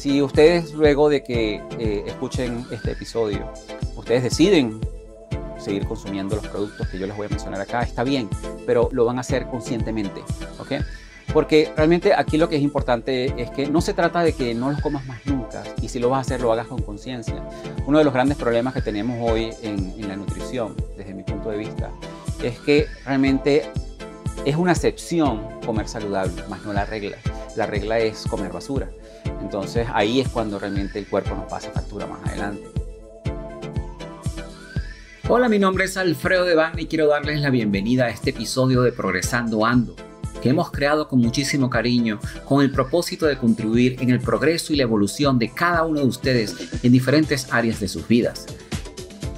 Si ustedes luego de que eh, escuchen este episodio, ustedes deciden seguir consumiendo los productos que yo les voy a mencionar acá, está bien, pero lo van a hacer conscientemente, ¿ok? Porque realmente aquí lo que es importante es que no se trata de que no los comas más nunca y si lo vas a hacer lo hagas con conciencia. Uno de los grandes problemas que tenemos hoy en, en, la nutrición, desde mi punto de vista, es que realmente es una excepción comer saludable, más no la regla. La regla es comer basura. Entonces ahí es cuando realmente el cuerpo nos pasa factura más adelante. Hola, mi nombre es Alfredo Devane y quiero darles la bienvenida a este episodio de Progresando Ando, que hemos creado con muchísimo cariño, con el propósito de contribuir en el progreso y la evolución de cada uno de ustedes en diferentes áreas de sus vidas.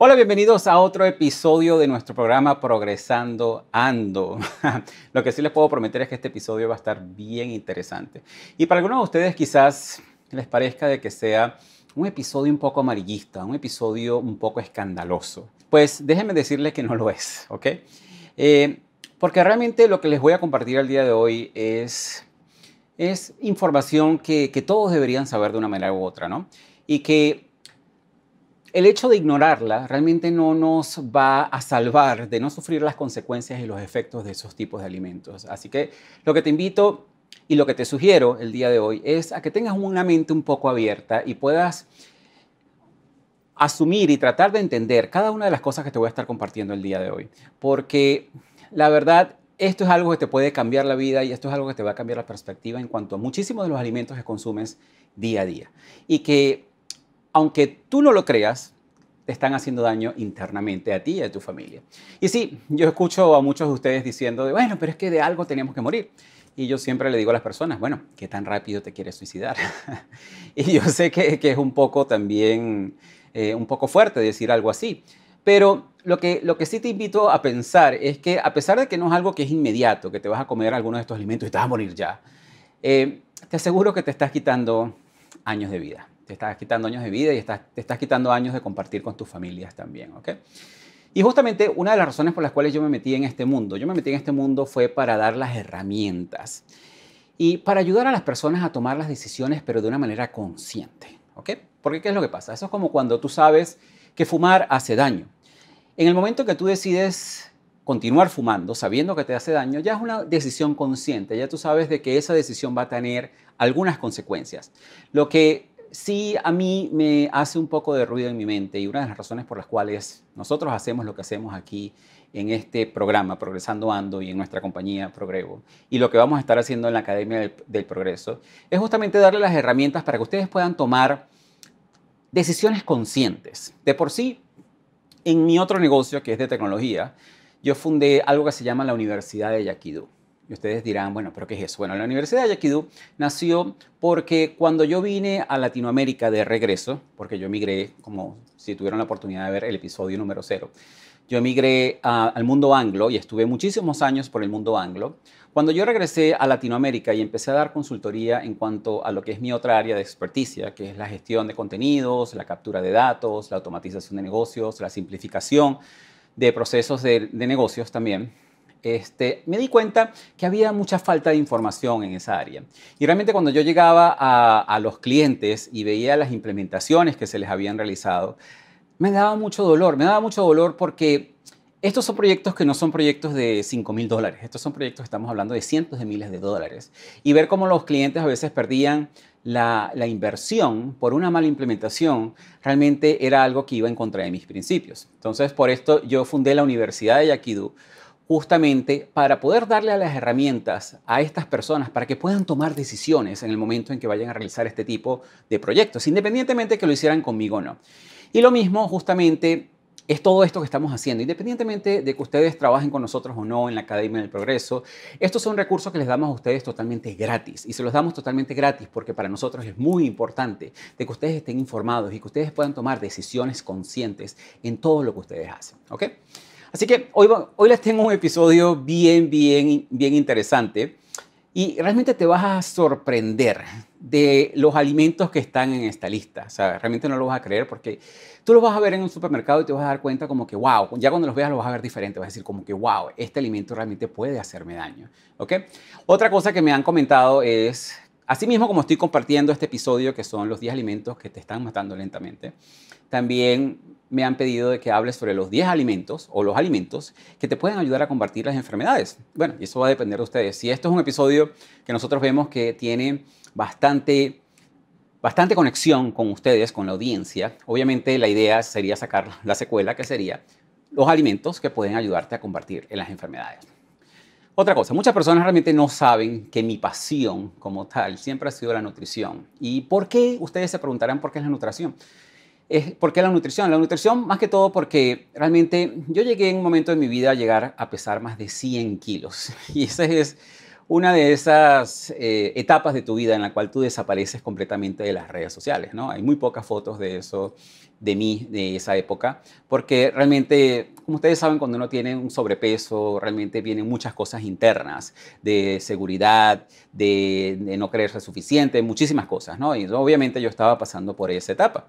Hola, bienvenidos a otro episodio de nuestro programa Progresando Ando. Lo que sí les puedo prometer es que este episodio va a estar bien interesante. Y para algunos de ustedes quizás les parezca de que sea un episodio un poco amarillista, un episodio un poco escandaloso. Pues déjenme decirles que no lo es, ¿ok? Eh, porque realmente lo que les voy a compartir al día de hoy es, es información que, que todos deberían saber de una manera u otra, ¿no? Y que el hecho de ignorarla realmente no nos va a salvar de no sufrir las consecuencias y los efectos de esos tipos de alimentos. Así que lo que te invito y lo que te sugiero el día de hoy es a que tengas una mente un poco abierta y puedas asumir y tratar de entender cada una de las cosas que te voy a estar compartiendo el día de hoy. Porque la verdad, esto es algo que te puede cambiar la vida y esto es algo que te va a cambiar la perspectiva en cuanto a muchísimos de los alimentos que consumes día a día. Y que aunque tú no lo creas, te están haciendo daño internamente a ti y a tu familia. Y sí, yo escucho a muchos de ustedes diciendo, bueno, pero es que de algo tenemos que morir. Y yo siempre le digo a las personas, bueno, ¿qué tan rápido te quieres suicidar? y yo sé que, es un poco también, eh, un poco fuerte decir algo así. Pero lo que, lo que sí te invito a pensar es que a pesar de que no es algo que es inmediato, que te vas a comer algunos de estos alimentos y te vas a morir ya, eh, te aseguro que te estás quitando años de vida te estás quitando años de vida y te estás quitando años de compartir con tus familias también, ¿ok? Y justamente una de las razones por las cuales yo me metí en este mundo, yo me metí en este mundo fue para dar las herramientas y para ayudar a las personas a tomar las decisiones, pero de una manera consciente, ¿ok? Porque ¿qué es lo que pasa? Eso es como cuando tú sabes que fumar hace daño. En el momento que tú decides continuar fumando sabiendo que te hace daño, ya es una decisión consciente, ya tú sabes de que esa decisión va a tener algunas consecuencias. Lo que sí a mí me hace un poco de ruido en mi mente y una de las razones por las cuales nosotros hacemos lo que hacemos aquí en este programa, Progresando Ando, y en nuestra compañía Progrevo, y lo que vamos a estar haciendo en la Academia del, Progreso, es justamente darle las herramientas para que ustedes puedan tomar decisiones conscientes. De por sí, en mi otro negocio, que es de tecnología, yo fundé algo que se llama la Universidad de Yaquidú. Y ustedes dirán, bueno, pero ¿qué es eso? Bueno, la Universidad de Yaquidú nació porque cuando yo vine a Latinoamérica de regreso, porque yo emigré, como si tuvieran la oportunidad de ver el episodio número cero, yo emigré ah, al mundo anglo y estuve muchísimos años por el mundo anglo. Cuando yo regresé a Latinoamérica y empecé a dar consultoría en cuanto a lo que es mi otra área de experticia, que es la gestión de contenidos, la captura de datos, la automatización de negocios, la simplificación de procesos de negocios también, este, me di cuenta que había mucha falta de información en esa área. Y realmente cuando yo llegaba a, los clientes y veía las implementaciones que se les habían realizado, me daba mucho dolor, me daba mucho dolor porque estos son proyectos que no son proyectos de 5 mil dólares, estos son proyectos que estamos hablando de cientos de miles de dólares. Y ver cómo los clientes a veces perdían la, la, inversión por una mala implementación realmente era algo que iba en contra de mis principios. Entonces, por esto yo fundé la Universidad de Yakidu justamente para poder darle a las herramientas a estas personas para que puedan tomar decisiones en el momento en que vayan a realizar este tipo de proyectos, independientemente de que lo hicieran conmigo o no. Y lo mismo justamente es todo esto que estamos haciendo, independientemente de que ustedes trabajen con nosotros o no en la Academia del Progreso, estos son recursos que les damos a ustedes totalmente gratis y se los damos totalmente gratis porque para nosotros es muy importante de que ustedes estén informados y que ustedes puedan tomar decisiones conscientes en todo lo que ustedes hacen, ¿ok? Así que hoy, les tengo un episodio bien, bien, bien interesante y realmente te vas a sorprender de los alimentos que están en esta lista. O sea, realmente no lo vas a creer porque tú los vas a ver en un supermercado y te vas a dar cuenta como que, wow, ya cuando los veas los vas a ver diferente, vas a decir como que, wow, este alimento realmente puede hacerme daño. ¿Ok? Otra cosa que me han comentado es, así mismo como estoy compartiendo este episodio, que son los 10 alimentos que te están matando lentamente, también me han pedido de que hables sobre los 10 alimentos o los alimentos que te pueden ayudar a combatir las enfermedades. Bueno, y eso va a depender de ustedes. Si esto es un episodio que nosotros vemos que tiene bastante, bastante conexión con ustedes, con la audiencia, obviamente la idea sería sacar la secuela, que sería los alimentos que pueden ayudarte a combatir en las enfermedades. Otra cosa, muchas personas realmente no saben que mi pasión como tal siempre ha sido la nutrición. ¿Y por qué? Ustedes se preguntarán por qué es la nutrición es ¿por qué la nutrición? La nutrición más que todo porque realmente yo llegué en un momento de mi vida a llegar a pesar más de 100 kilos y esa es una de esas eh, etapas de tu vida en la cual tú desapareces completamente de las redes sociales, ¿no? Hay muy pocas fotos de eso, de mí, de esa época, porque realmente, como ustedes saben, cuando uno tiene un sobrepeso, realmente vienen muchas cosas internas, de seguridad, de, de no creerse suficiente, muchísimas cosas, ¿no? Y obviamente yo estaba pasando por esa etapa.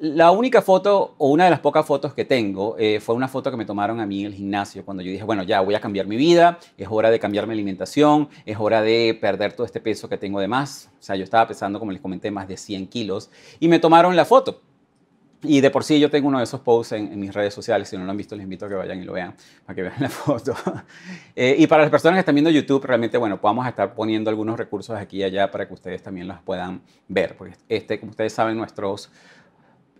La única foto o una de las pocas fotos que tengo eh, fue una foto que me tomaron a mí en el gimnasio cuando yo dije, bueno, ya voy a cambiar mi vida, es hora de cambiar mi alimentación, es hora de perder todo este peso que tengo de más. O sea, yo estaba pesando, como les comenté, más de 100 kilos y me tomaron la foto. Y de por sí yo tengo uno de esos posts en, mis redes sociales, si no lo han visto les invito a que vayan y lo vean, para que vean la foto. Eh, y para las personas que están viendo YouTube, realmente, bueno, podemos estar poniendo algunos recursos aquí y allá para que ustedes también los puedan ver, porque este, como ustedes saben, nuestros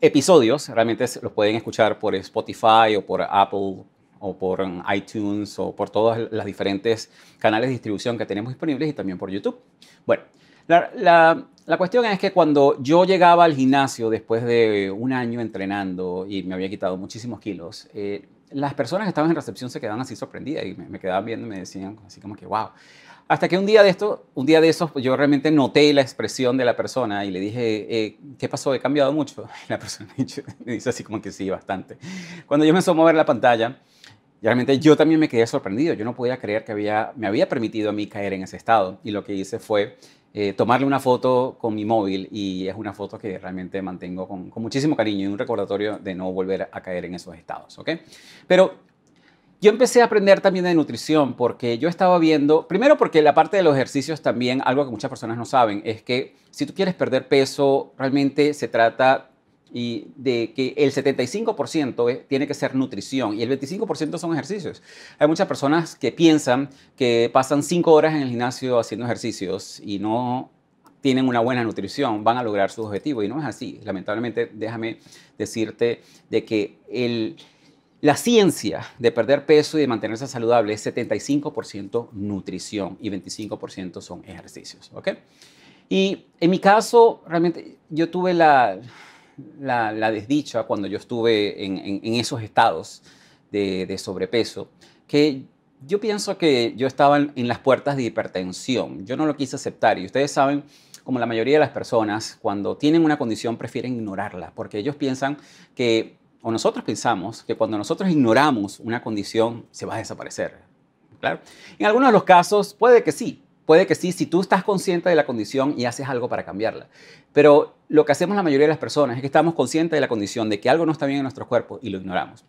episodios, realmente los pueden escuchar por Spotify o por Apple o por um, iTunes o por todos los diferentes canales de distribución que tenemos disponibles y también por YouTube. Bueno, la, cuestión es que cuando yo llegaba al gimnasio después de un año entrenando y me había quitado muchísimos kilos, eh, las personas que estaban en recepción se quedaban así sorprendidas y me, me quedaban viendo y me decían así como que, wow, hasta que un día de esto, un día de esos, pues, yo realmente noté la expresión de la persona y le dije, eh, ¿qué pasó? ¿He cambiado mucho? Y la persona me dice así como que sí, bastante. Cuando yo me asomo a la pantalla, realmente yo también me quedé sorprendido. Yo no podía creer que había, me había permitido a mí caer en ese estado. Y lo que hice fue eh, tomarle una foto con mi móvil y es una foto que realmente mantengo con, muchísimo cariño y un recordatorio de no volver a caer en esos estados. Pero yo empecé a aprender también de nutrición porque yo estaba viendo, primero porque la parte de los ejercicios también, algo que muchas personas no saben, es que si tú quieres perder peso, realmente se trata y de que el 75% eh, tiene que ser nutrición y el 25% son ejercicios. Hay muchas personas que piensan que pasan 5 horas en el gimnasio haciendo ejercicios y no tienen una buena nutrición, van a lograr su objetivo y no es así. Lamentablemente, déjame decirte de que el la ciencia de perder peso y de mantenerse saludable es 75% nutrición y 25% son ejercicios. ¿ok? Y en mi caso, realmente yo tuve la, la, desdicha cuando yo estuve en, esos estados de, sobrepeso, que yo pienso que yo estaba en las puertas de hipertensión. Yo no lo quise aceptar y ustedes saben como la mayoría de las personas, cuando tienen una condición prefieren ignorarla, porque ellos piensan que o nosotros pensamos que cuando nosotros ignoramos una condición se va a desaparecer. ¿Claro? En algunos de los casos puede que sí, puede que sí, si tú estás consciente de la condición y haces algo para cambiarla. Pero lo que hacemos la mayoría de las personas es que estamos conscientes de la condición, de que algo no está bien en nuestro cuerpo y lo ignoramos.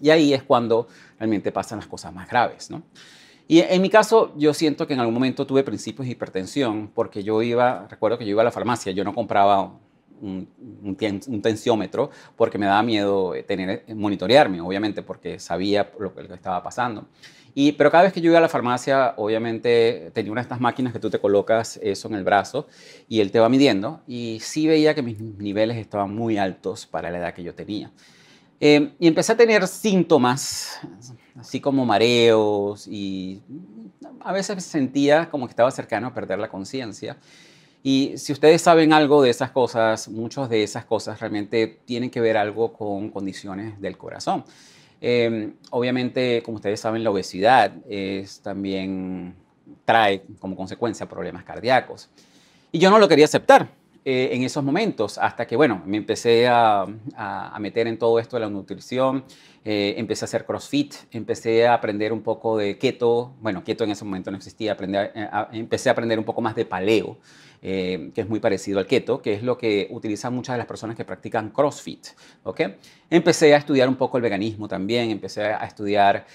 Y ahí es cuando realmente pasan las cosas más graves. ¿no? Y en mi caso, yo siento que en algún momento tuve principios de hipertensión porque yo iba, recuerdo que yo iba a la farmacia, yo no compraba un, tensiómetro porque me daba miedo eh, tener, eh, monitorearme, obviamente, porque sabía lo que, estaba pasando. Y, pero cada vez que yo iba a la farmacia, obviamente tenía una de estas máquinas que tú te colocas eso en el brazo y él te va midiendo y sí veía que mis niveles estaban muy altos para la edad que yo tenía. Em, y empecé a tener síntomas, así como mareos y a veces sentía como que estaba cercano a perder la conciencia. Y si ustedes saben algo de esas cosas, muchas de esas cosas realmente tienen que ver algo con condiciones del corazón. Em, obviamente, como ustedes saben, la obesidad es, también trae como consecuencia problemas cardíacos. Y yo no lo quería aceptar. Eh, en esos momentos, hasta que, bueno, me empecé a, meter en todo esto de la nutrición, eh, empecé a hacer CrossFit, empecé a aprender un poco de keto, bueno, keto en ese momento no existía, eh, empecé a aprender un poco más de paleo, que es muy parecido al keto, que es lo que utilizan muchas de las personas que practican CrossFit, ¿ok? Empecé a estudiar un poco el veganismo también, empecé a estudiar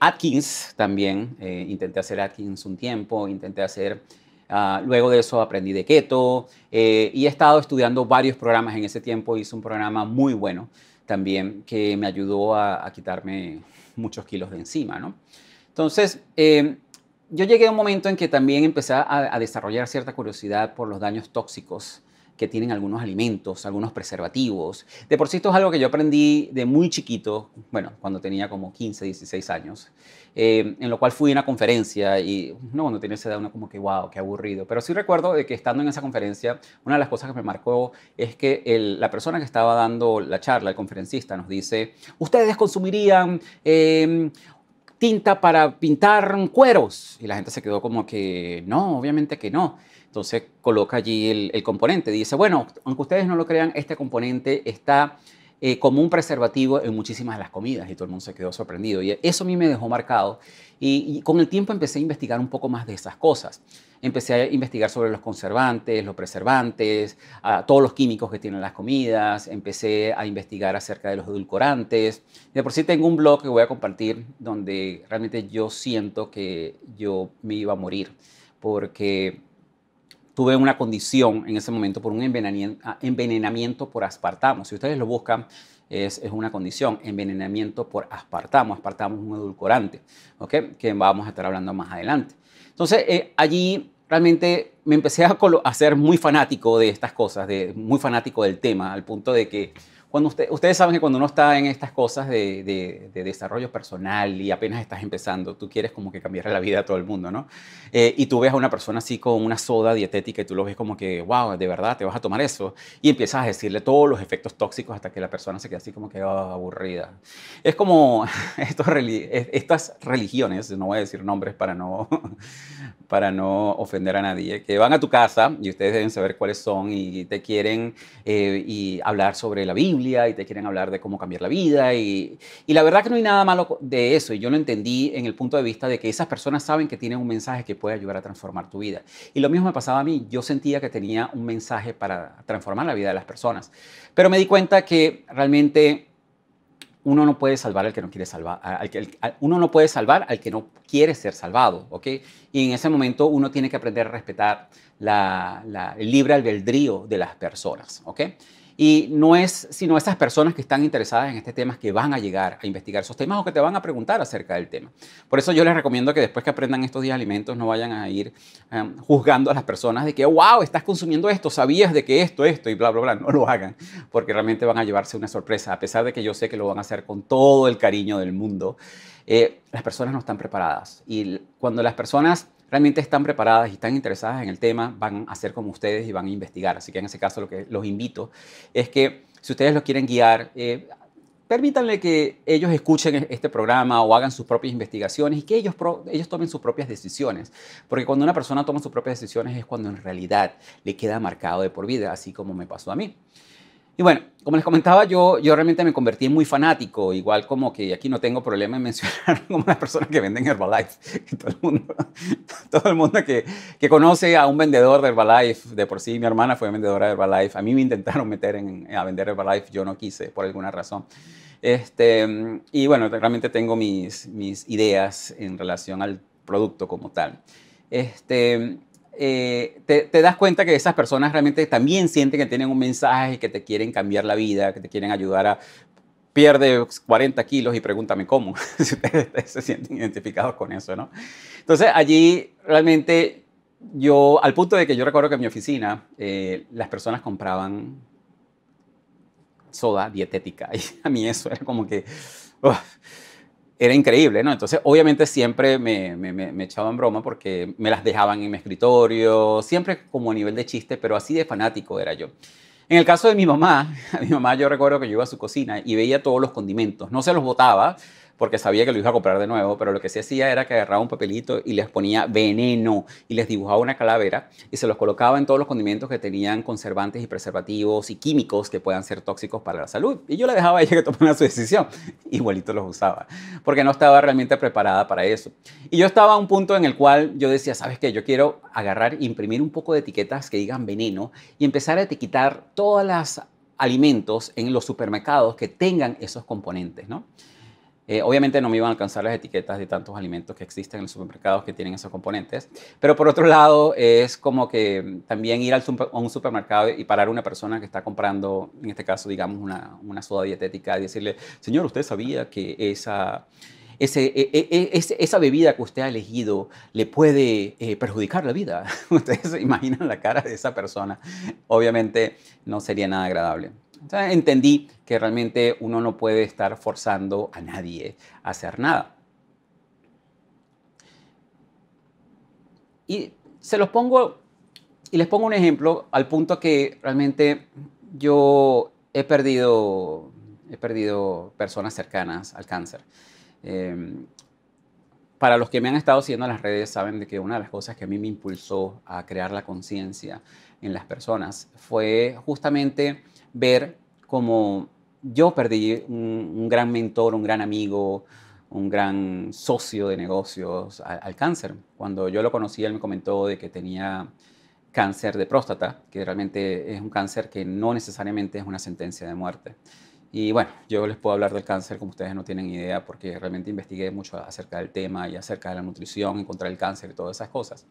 Atkins también, intenté hacer Atkins un tiempo, intenté hacer... Ah, luego de eso aprendí de keto eh, y he estado estudiando varios programas. En ese tiempo hice un programa muy bueno también que me ayudó a, quitarme muchos kilos de encima, Entonces, em, yo llegué a un momento en que también empecé a desarrollar cierta curiosidad por los daños tóxicos que tienen algunos alimentos, algunos preservativos. De por sí esto es algo que yo aprendí de muy chiquito, bueno, cuando tenía como 15, 16 años, eh, en lo cual fui a una conferencia y no, cuando tenía esa edad uno como que, wow, qué aburrido. Pero sí recuerdo de que estando en esa conferencia, una de las cosas que me marcó es que la persona que estaba dando la charla, el conferencista, nos dice, ustedes consumirían... Em, tinta para pintar cueros. Y la gente se quedó como que no, obviamente que no. Entonces coloca allí el, el componente. Dice, bueno, aunque ustedes no lo crean, este componente está eh, como un preservativo en muchísimas de las comidas y todo el mundo se quedó sorprendido. Y eso a mí me dejó marcado y, con el tiempo empecé a investigar un poco más de esas cosas. Empecé a investigar sobre los conservantes, los preservantes, todos los químicos que tienen las comidas, empecé a investigar acerca de los edulcorantes. De por sí tengo un blog que voy a compartir donde realmente yo siento que yo me iba a morir porque tuve una condición en ese momento por un ah, envenenamiento por aspartamo. Si ustedes lo buscan, es, es una condición, envenenamiento por aspartamo. Aspartamo es un edulcorante, ¿okay? que vamos a estar hablando más adelante. Entonces, eh, allí realmente me empecé a, ser muy fanático de estas cosas, de, muy fanático del tema, al punto de que cuando ustedes saben que cuando uno está en estas cosas de, de, desarrollo personal y apenas estás empezando, tú quieres como que cambiar la vida a todo el mundo, ¿no? Eh, y tú ves a una persona así con una soda dietética y tú lo ves como que, wow, de verdad, te vas a tomar eso. Y empiezas a decirle todos los efectos tóxicos hasta que la persona se queda así como que ah, aburrida. Es como estos, estas religiones, no voy a decir nombres para no, para no ofender a nadie, que van a tu casa y ustedes deben saber cuáles son y te quieren eh, y hablar sobre la Biblia y te quieren hablar de cómo cambiar la vida. Y, la verdad que no hay nada malo de eso. Y yo lo entendí en el punto de vista de que esas personas saben que tienen un mensaje que puede ayudar a transformar tu vida. Y lo mismo me pasaba a mí. Yo sentía que tenía un mensaje para transformar la vida de las personas. Pero me di cuenta que realmente uno no puede salvar al que no quiere salvar, al que, uno no puede salvar al que no quiere ser salvado, ¿ok? Y en ese momento uno tiene que aprender a respetar la, el libre albedrío de las personas, ¿ok? Y no es sino esas personas que están interesadas en este tema que van a llegar a investigar esos temas o que te van a preguntar acerca del tema. Por eso yo les recomiendo que después que aprendan estos 10 alimentos no vayan a ir em, juzgando a las personas de que, wow, estás consumiendo esto, sabías de que esto, esto y bla, bla, bla. No lo hagan porque realmente van a llevarse una sorpresa, a pesar de que yo sé que lo van a hacer con todo el cariño del mundo. Eh, las personas no están preparadas. Y cuando las personas realmente están preparadas y están interesadas en el tema, van a ser como ustedes y van a investigar. Así que en ese caso lo que los invito es que si ustedes los quieren guiar, eh, permítanle que ellos escuchen este programa o hagan sus propias investigaciones y que ellos, ellos tomen sus propias decisiones. Porque cuando una persona toma sus propias decisiones es cuando en realidad le queda marcado de por vida, así como me pasó a mí. Y bueno, como les comentaba, yo, yo realmente me convertí en muy fanático, igual como que aquí no tengo problema en mencionar como una persona que venden Herbalife, todo el mundo, todo el mundo que, que, conoce a un vendedor de Herbalife, de por sí mi hermana fue vendedora de Herbalife, a mí me intentaron meter en, a vender Herbalife, yo no quise por alguna razón. Este, y bueno, realmente tengo mis, mis ideas en relación al producto como tal. Este, eh, te, das cuenta que esas personas realmente también sienten que tienen un mensaje, que te quieren cambiar la vida, que te quieren ayudar a... Pierde 40 kilos y pregúntame cómo, si ustedes se sienten identificados con eso, ¿no? Entonces allí realmente yo, al punto de que yo recuerdo que en mi oficina eh, las personas compraban soda dietética y a mí eso era como que era increíble, ¿no? Entonces, obviamente siempre me, echaban broma porque me las dejaban en mi escritorio, siempre como a nivel de chiste, pero así de fanático era yo. En el caso de mi mamá, a mi mamá yo recuerdo que yo iba a su cocina y veía todos los condimentos, no se los botaba, porque sabía que lo iba a comprar de nuevo, pero lo que sí hacía era que agarraba un papelito y les ponía veneno y les dibujaba una calavera y se los colocaba en todos los condimentos que tenían conservantes y preservativos y químicos que puedan ser tóxicos para la salud. Y yo le dejaba a ella que tomara su decisión. Igualito los usaba, porque no estaba realmente preparada para eso. Y yo estaba a un punto en el cual yo decía, ¿sabes qué? Yo quiero agarrar, e imprimir un poco de etiquetas que digan veneno y empezar a etiquetar todos los alimentos en los supermercados que tengan esos componentes, ¿no? Eh, obviamente no me iban a alcanzar las etiquetas de tantos alimentos que existen en los supermercados que tienen esos componentes, pero por otro lado es como que también ir a un supermercado y parar a una persona que está comprando, en este caso digamos una, una soda dietética y decirle, señor, ¿usted sabía que esa... E, e, e, bebida que usted ha elegido le puede eh, perjudicar la vida. Ustedes se imaginan la cara de esa persona. Obviamente no sería nada agradable entendí que realmente uno no puede estar forzando a nadie a hacer nada. Y se los pongo, y les pongo un ejemplo al punto que realmente yo he perdido, he perdido personas cercanas al cáncer. Em, para los que me han estado siguiendo en las redes saben de que una de las cosas que a mí me impulsó a crear la conciencia en las personas fue justamente ver cómo yo perdí un, gran mentor, un gran amigo, un gran socio de negocios al, al, cáncer. Cuando yo lo conocí, él me comentó de que tenía cáncer de próstata, que realmente es un cáncer que no necesariamente es una sentencia de muerte. Y bueno, yo les puedo hablar del cáncer como ustedes no tienen idea porque realmente investigué mucho acerca del tema y acerca de la nutrición y contra el cáncer y todas esas cosas.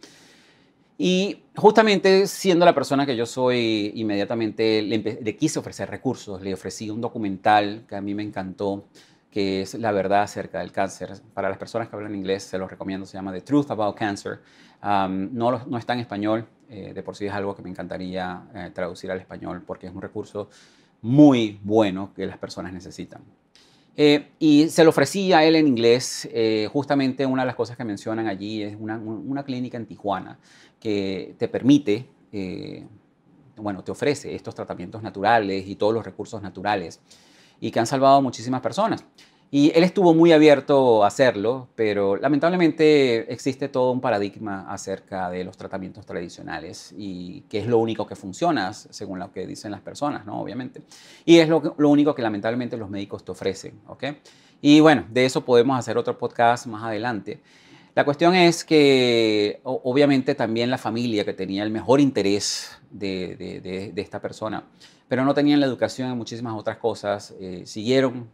Y justamente siendo la persona que yo soy, inmediatamente le, quise ofrecer recursos, le ofrecí un documental que a mí me encantó, que es La verdad acerca del cáncer. Para las personas que hablan inglés, se los recomiendo, se llama The Truth About Cancer. no, no está en español, eh, de por sí es algo que me encantaría eh, traducir al español porque es un recurso muy bueno que las personas necesitan. Eh, y se lo ofrecía a él en inglés, eh, justamente una de las cosas que mencionan allí es una, clínica en Tijuana que te permite, eh, bueno, te ofrece estos tratamientos naturales y todos los recursos naturales y que han salvado muchísimas personas. Y él estuvo muy abierto a hacerlo, pero lamentablemente existe todo un paradigma acerca de los tratamientos tradicionales y que es lo único que funciona, según lo que dicen las personas, ¿no? Obviamente. Y es lo, único que lamentablemente los médicos te ofrecen, ¿ok? Y bueno, de eso podemos hacer otro podcast más adelante. La cuestión es que obviamente también la familia que tenía el mejor interés de, esta persona, pero no tenían la educación en muchísimas otras cosas, eh, siguieron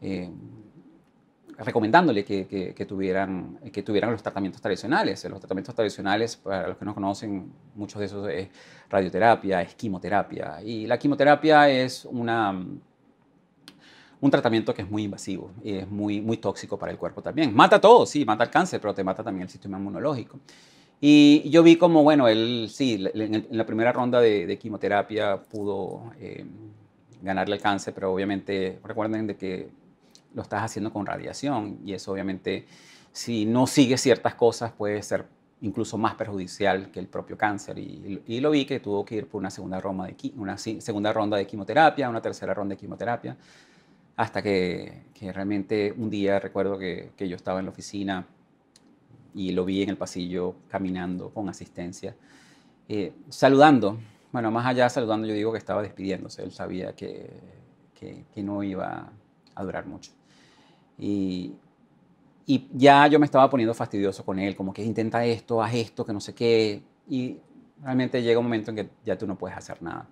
eh, recomendándole que, tuvieran, que tuvieran los tratamientos tradicionales. Los tratamientos tradicionales, para los que no conocen, muchos de esos es radioterapia, es quimioterapia. Y la quimioterapia es una, un tratamiento que es muy invasivo y es muy, muy tóxico para el cuerpo también. Mata todo, sí, mata el cáncer, pero te mata también el sistema inmunológico. Y yo vi como, bueno, él sí, en la primera ronda de, quimioterapia pudo eh, ganarle el cáncer, pero obviamente recuerden de que lo estás haciendo con radiación y eso obviamente si no sigue ciertas cosas puede ser incluso más perjudicial que el propio cáncer. Y, lo vi que tuvo que ir por una segunda, ronda de, una segunda ronda de quimioterapia, una tercera ronda de quimioterapia, hasta que, realmente un día recuerdo que, yo estaba en la oficina y lo vi en el pasillo caminando con asistencia, eh, saludando. Bueno, más allá saludando, yo digo que estaba despidiéndose, él sabía que no iba a durar mucho. Y, ya yo me estaba poniendo fastidioso con él, como que intenta esto, haz esto, que no sé qué. Y realmente llega un momento en que ya tú no puedes hacer nada.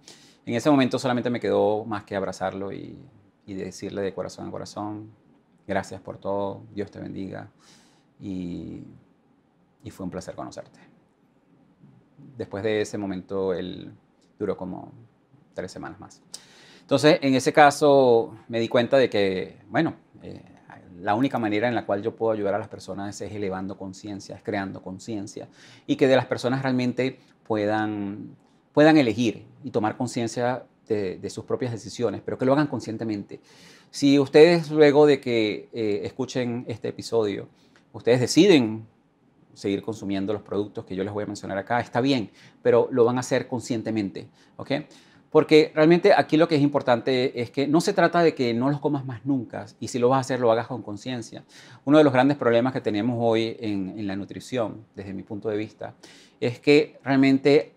En ese momento solamente me quedó más que abrazarlo y, decirle de corazón a corazón, gracias por todo, Dios te bendiga y, fue un placer conocerte. Después de ese momento, él duró como tres semanas más. Entonces, en ese caso, me di cuenta de que, bueno, eh, la única manera en la cual yo puedo ayudar a las personas es elevando conciencia, es creando conciencia y que de las personas realmente puedan, puedan elegir y tomar conciencia de, sus propias decisiones, pero que lo hagan conscientemente. Si ustedes luego de que eh, escuchen este episodio, ustedes deciden seguir consumiendo los productos que yo les voy a mencionar acá, está bien, pero lo van a hacer conscientemente, ¿ok? Porque realmente aquí lo que es importante es que no se trata de que no los comas más nunca y si lo vas a hacer lo hagas con conciencia. Uno de los grandes problemas que tenemos hoy en, la nutrición, desde mi punto de vista, es que realmente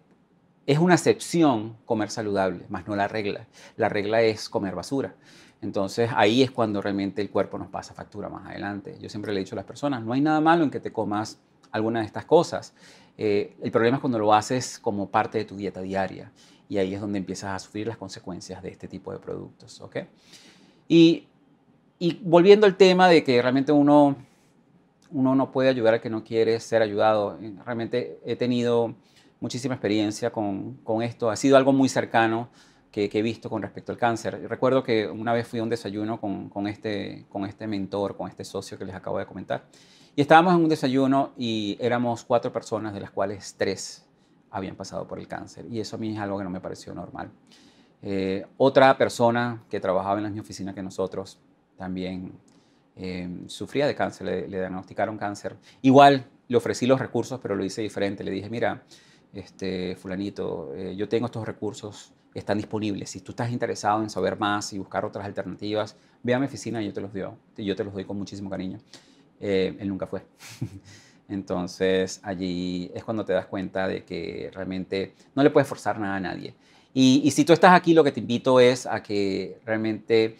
es una excepción comer saludable, más no la regla. La regla es comer basura. Entonces ahí es cuando realmente el cuerpo nos pasa factura más adelante. Yo siempre le he dicho a las personas, no hay nada malo en que te comas alguna de estas cosas. Eh, el problema es cuando lo haces como parte de tu dieta diaria y ahí es donde empiezas a sufrir las consecuencias de este tipo de productos. ¿okay? Y, y, volviendo al tema de que realmente uno, uno no puede ayudar a que no quiere ser ayudado, eh, realmente he tenido muchísima experiencia con, con esto, ha sido algo muy cercano. Que, que, he visto con respecto al cáncer. Recuerdo que una vez fui a un desayuno con, con, este, con este mentor, con este socio que les acabo de comentar, y estábamos en un desayuno y éramos cuatro personas, de las cuales tres habían pasado por el cáncer. Y eso a mí es algo que no me pareció normal. Eh, otra persona que trabajaba en la misma oficina que nosotros también eh, sufría de cáncer, le, diagnosticaron cáncer. Igual le ofrecí los recursos, pero lo hice diferente. Le dije, mira, este, fulanito, eh, yo tengo estos recursos, están disponibles. Si tú estás interesado en saber más y buscar otras alternativas, ve a mi oficina y yo te los, doy, yo te los doy con muchísimo cariño. él nunca fue. Entonces allí es cuando te das cuenta de que realmente no le puedes forzar nada a nadie. Y, si tú estás aquí, lo que te invito es a que realmente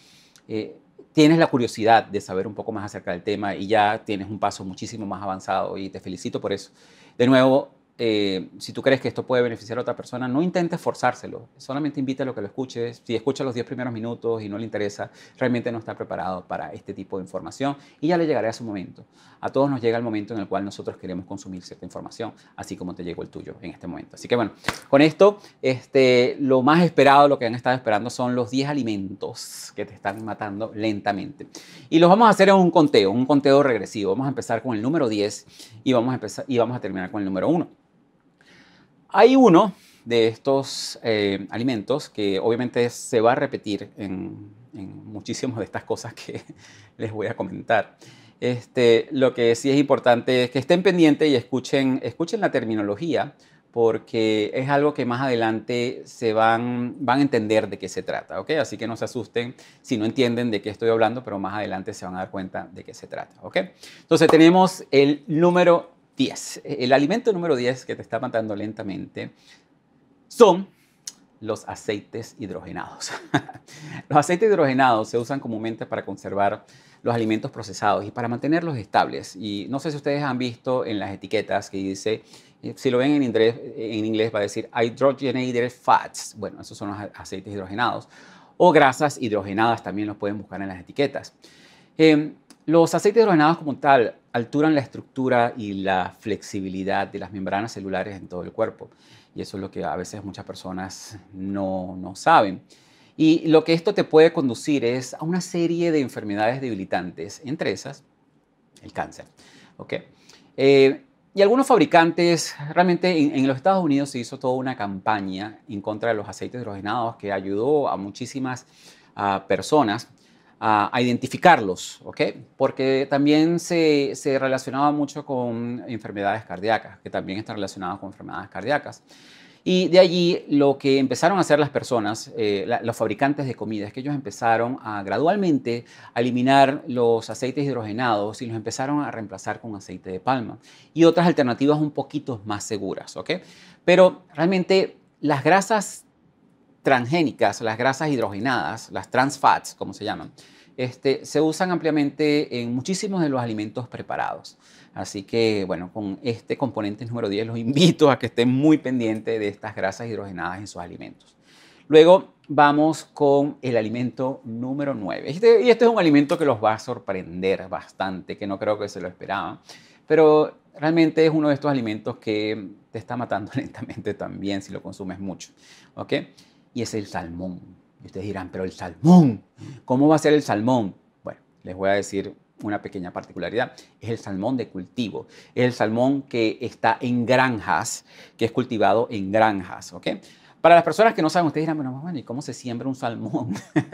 eh, tienes la curiosidad de saber un poco más acerca del tema y ya tienes un paso muchísimo más avanzado y te felicito por eso. De nuevo, eh, si tú crees que esto puede beneficiar a otra persona, no intentes forzárselo. Solamente invítalo a que lo escuche. Si escucha los 10 primeros minutos y no le interesa, realmente no está preparado para este tipo de información y ya le llegará a su momento. A todos nos llega el momento en el cual nosotros queremos consumir cierta información, así como te llegó el tuyo en este momento. Así que bueno, con esto, este, lo más esperado, lo que han estado esperando son los 10 alimentos que te están matando lentamente. Y los vamos a hacer en un conteo, un conteo regresivo. Vamos a empezar con el número 10 y vamos a, empezar, y vamos a terminar con el número 1. Hay uno de estos eh, alimentos que obviamente se va a repetir en, muchísimas de estas cosas que les voy a comentar. Este, lo que sí es importante es que estén pendientes y escuchen, escuchen la terminología porque es algo que más adelante se van, van a entender de qué se trata, ¿ok? Así que no se asusten si no entienden de qué estoy hablando, pero más adelante se van a dar cuenta de qué se trata, ¿ok? Entonces tenemos el número 10. El alimento número 10 que te está matando lentamente son los aceites hidrogenados. los aceites hidrogenados se usan comúnmente para conservar los alimentos procesados y para mantenerlos estables. Y no sé si ustedes han visto en las etiquetas que dice, eh, si lo ven en inglés, en inglés va a decir hydrogenated fats. Bueno, esos son los aceites hidrogenados. O grasas hidrogenadas también los pueden buscar en las etiquetas. Em, los aceites hidrogenados como tal alturan la estructura y la flexibilidad de las membranas celulares en todo el cuerpo. Y eso es lo que a veces muchas personas no, saben. Y lo que esto te puede conducir es a una serie de enfermedades debilitantes, entre esas el cáncer. Eh, y algunos fabricantes, realmente en, los Estados Unidos se hizo toda una campaña en contra de los aceites hidrogenados que ayudó a muchísimas ah, personas a, identificarlos, ¿ok? Porque también se, se, relacionaba mucho con enfermedades cardíacas, que también están relacionadas con enfermedades cardíacas. Y de allí lo que empezaron a hacer las personas, eh, los fabricantes de comida, es que ellos empezaron a gradualmente a eliminar los aceites hidrogenados y los empezaron a reemplazar con aceite de palma y otras alternativas un poquito más seguras, ¿ok? Pero realmente las grasas transgénicas, las grasas hidrogenadas, las trans fats, como se llaman, este, se usan ampliamente en muchísimos de los alimentos preparados. Así que, bueno, con este componente número 10 los invito a que estén muy pendientes de estas grasas hidrogenadas en sus alimentos. Luego vamos con el alimento número 9. Este, y este es un alimento que los va a sorprender bastante, que no creo que se lo esperaban, pero realmente es uno de estos alimentos que te está matando lentamente también si lo consumes mucho. ¿okay? y es el salmón. Y ustedes dirán, pero el salmón, ¿cómo va a ser el salmón? Bueno, les voy a decir una pequeña particularidad. Es el salmón de cultivo. Es el salmón que está en granjas, que es cultivado en granjas, ¿ok? Para las personas que no saben, ustedes dirán, bueno, ¿y cómo se siembra un salmón?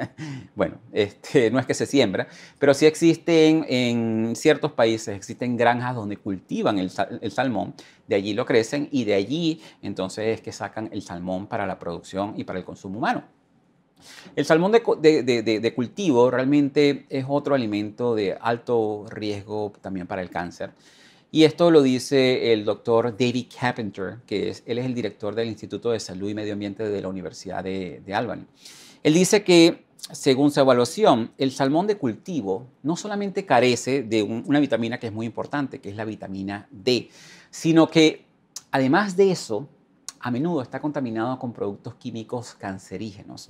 bueno, este, no es que se siembra, pero sí existen en ciertos países, existen granjas donde cultivan el, salmón, de allí lo crecen y de allí entonces es que sacan el salmón para la producción y para el consumo humano. El salmón de cultivo realmente es otro alimento de alto riesgo también para el cáncer. Y esto lo dice el doctor David Carpenter, que es, él es el director del Instituto de Salud y Medio Ambiente de la Universidad de, Albany. Él dice que, según su evaluación, el salmón de cultivo no solamente carece de una vitamina que es muy importante, que es la vitamina D, sino que, además de eso, a menudo está contaminado con productos químicos cancerígenos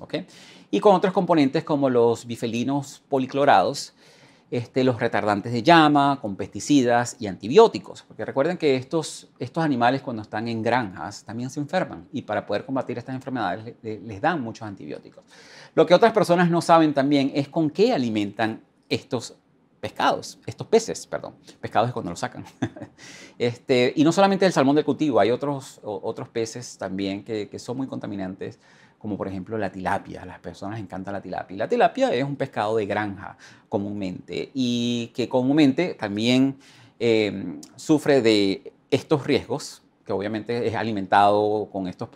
y con otros componentes como los bifelinos policlorados, este, los retardantes de llama, con pesticidas y antibióticos. Porque recuerden que estos, estos animales cuando están en granjas también se enferman y para poder combatir estas enfermedades les, dan muchos antibióticos. Lo que otras personas no saben también es con qué alimentan estos pescados, estos peces, perdón, pescados es cuando los sacan. Este, y no solamente el salmón de cultivo, hay otros, otros peces también que, que son muy contaminantes como por ejemplo la tilapia. las personas encantan la tilapia. la tilapia es un pescado de granja comúnmente y que comúnmente también em, sufre de estos riesgos que obviamente es alimentado con estos,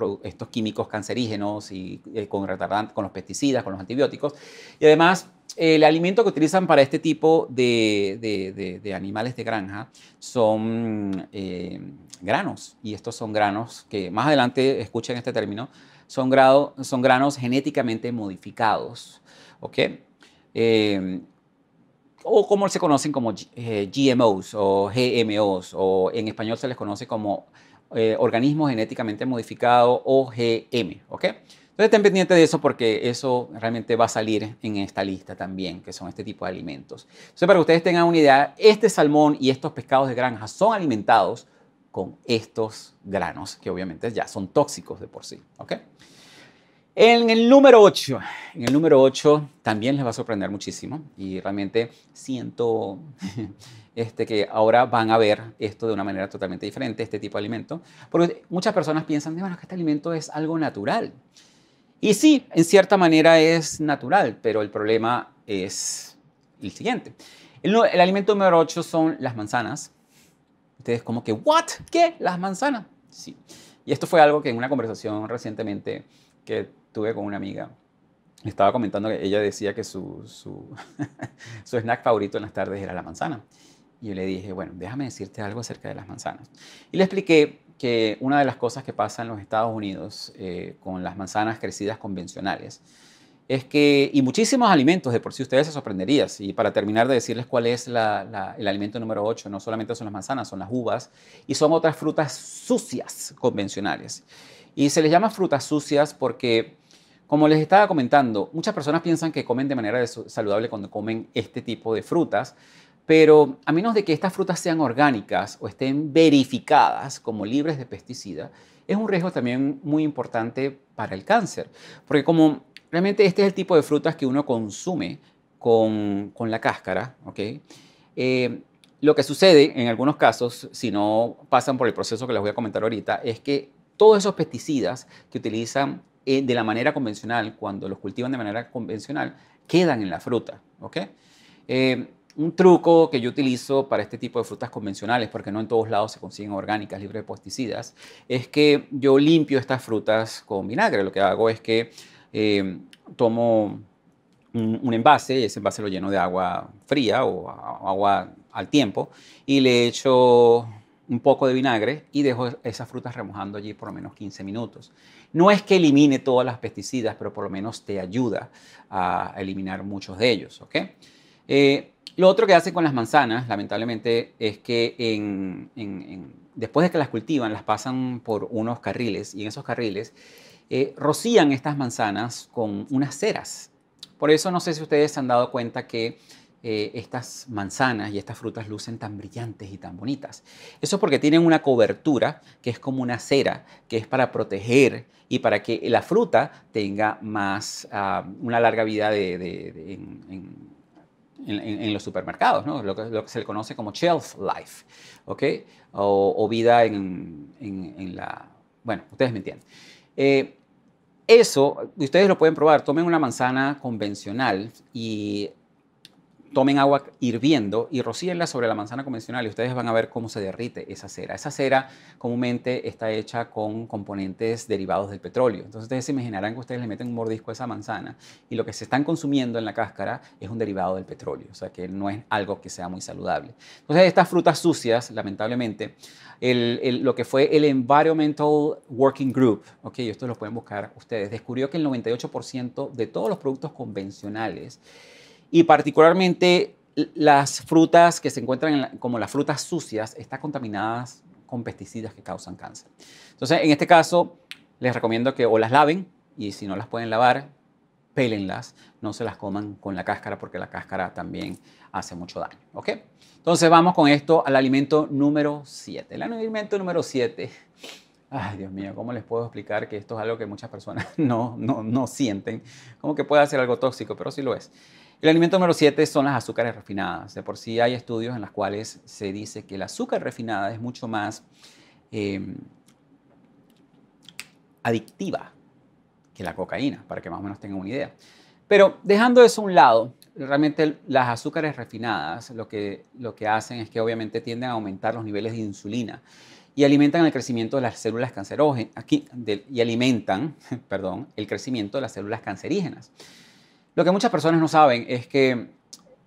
químicos cancerígenos y eh, con, con los pesticidas, con los antibióticos. Y además el alimento que utilizan para este tipo de, animales de granja son eh, granos, y estos son granos que más adelante escuchen este término, son, grado, son granos genéticamente modificados, ¿ok? Eh, o como se conocen como eh, GMOs o GMOs, o en español se les conoce como organismos genéticamente modificados o GM, ¿ok? estén pendientes pendiente de eso porque eso realmente va a salir en esta lista también, que son este tipo de alimentos. Entonces para que ustedes tengan una idea, este salmón y estos pescados de granja son alimentados con estos granos, que obviamente ya son tóxicos de por sí. ¿ok? En el número 8, en el número 8 también les va a sorprender muchísimo y realmente siento este, que ahora van a ver esto de una manera totalmente diferente, este tipo de alimento, porque muchas personas piensan, bueno, que este alimento es algo natural. Y sí, en cierta manera es natural, pero el problema es el siguiente. El, alimento número 8 son las manzanas. Ustedes como que, ¿what? ¿Qué? ¿Las manzanas? Sí. Y esto fue algo que en una conversación recientemente que tuve con una amiga, estaba comentando que ella decía que su, su, su snack favorito en las tardes era la manzana. Y yo le dije, bueno, déjame decirte algo acerca de las manzanas. Y le expliqué que una de las cosas que pasa en los Estados Unidos eh, con las manzanas crecidas convencionales es que, y muchísimos alimentos, de por sí ustedes se sorprenderían, y para terminar de decirles cuál es el alimento número 8, no solamente son las manzanas, son las uvas, y son otras frutas sucias convencionales. Y se les llama frutas sucias porque, como les estaba comentando, muchas personas piensan que comen de manera saludable cuando comen este tipo de frutas, pero a menos de que estas frutas sean orgánicas o estén verificadas como libres de pesticidas, es un riesgo también muy importante para el cáncer. Porque como realmente este es el tipo de frutas que uno consume con, la cáscara, eh, lo que sucede en algunos casos, si no pasan por el proceso que les voy a comentar ahorita, es que todos esos pesticidas que utilizan eh, de la manera convencional, cuando los cultivan de manera convencional, quedan en la fruta, ¿ok? Eh, un truco que yo utilizo para este tipo de frutas convencionales, porque no en todos lados se consiguen orgánicas, libres de pesticidas, es que yo limpio estas frutas con vinagre. Lo que hago es que em, tomo un, envase, y ese envase lo lleno de agua fría o agua al tiempo, y le echo un poco de vinagre y dejo esas frutas remojando allí por lo menos 15 minutos. No es que elimine todas las pesticidas, pero por lo menos te ayuda a eliminar muchos de ellos, ¿ok? Eh, lo otro que hacen con las manzanas, lamentablemente, es que después de que las cultivan, las pasan por unos carriles y en esos carriles eh, rocían estas manzanas con unas ceras. Por eso no sé si ustedes se han dado cuenta que eh, estas manzanas y estas frutas lucen tan brillantes y tan bonitas. Eso es porque tienen una cobertura que es como una cera, que es para proteger y para que la fruta tenga más, ah, una larga vida en en, los supermercados, ¿no? lo, que, se le conoce como shelf life, ¿ok? O, vida en, la... Bueno, ustedes me entienden. Eh, eso, ustedes lo pueden probar, tomen una manzana convencional y tomen agua hirviendo y rocíenla sobre la manzana convencional y ustedes van a ver cómo se derrite esa cera. Esa cera comúnmente está hecha con componentes derivados del petróleo. Entonces ustedes se imaginarán que ustedes le meten un mordisco a esa manzana y lo que se están consumiendo en la cáscara es un derivado del petróleo, o sea que no es algo que sea muy saludable. Entonces estas frutas sucias, lamentablemente, lo que fue el Environmental Working Group, ok, esto lo pueden buscar ustedes, descubrió que el 98% de todos los productos convencionales y particularmente las frutas que se encuentran como las frutas sucias están contaminadas con pesticidas que causan cáncer. Entonces, en este caso, les recomiendo que o las laven y si no las pueden lavar, pélenlas, no se las coman con la cáscara porque la cáscara también hace mucho daño, Entonces vamos con esto al alimento número 7. El alimento número 7, ay Dios mío, ¿cómo les puedo explicar que esto es algo que muchas personas no, no sienten? Como que puede ser algo tóxico, pero sí lo es. El alimento número 7 son las azúcares refinadas. De por sí hay estudios en los cuales se dice que el azúcar refinada es mucho más em, adictiva que la cocaína, para que más o menos tengan una idea. Pero dejando eso a un lado, realmente las azúcares refinadas lo que, lo que hacen es que obviamente tienden a aumentar los niveles de insulina y alimentan el crecimiento de las células cancerógenas, aquí, y alimentan, perdón, el crecimiento de las células cancerígenas. Lo que muchas personas no saben es que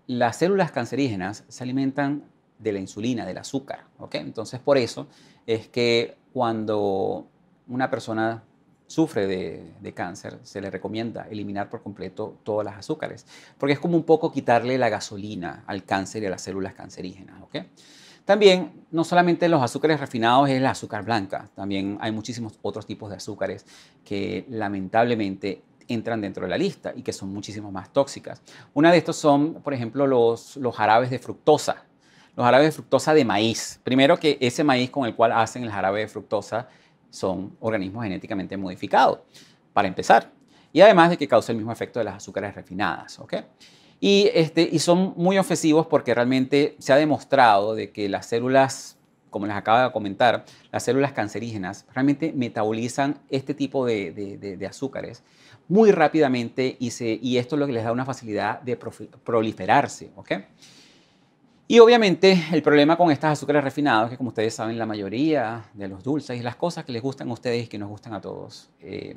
las células cancerígenas se alimentan de la insulina, del azúcar. Entonces, por eso es que cuando una persona sufre de, cáncer, se le recomienda eliminar por completo todas las azúcares, porque es como un poco quitarle la gasolina al cáncer y a las células cancerígenas. También, no solamente los azúcares refinados es el azúcar blanca, también hay muchísimos otros tipos de azúcares que lamentablemente entran dentro de la lista y que son muchísimo más tóxicas. Una de estas son, por ejemplo, los, jarabes de fructosa. Los jarabes de fructosa de maíz. Primero que ese maíz con el cual hacen el jarabe de fructosa son organismos genéticamente modificados, para empezar. Y además de que causa el mismo efecto de las azúcares refinadas. Este, y, son muy ofensivos porque realmente se ha demostrado de que las células como les acaba de comentar, las células cancerígenas realmente metabolizan este tipo de azúcares muy rápidamente y, esto es lo que les da una facilidad de proliferarse. Y obviamente el problema con estas azúcares refinados, que como ustedes saben, la mayoría de los dulces y las cosas que les gustan a ustedes y que nos gustan a todos, eh,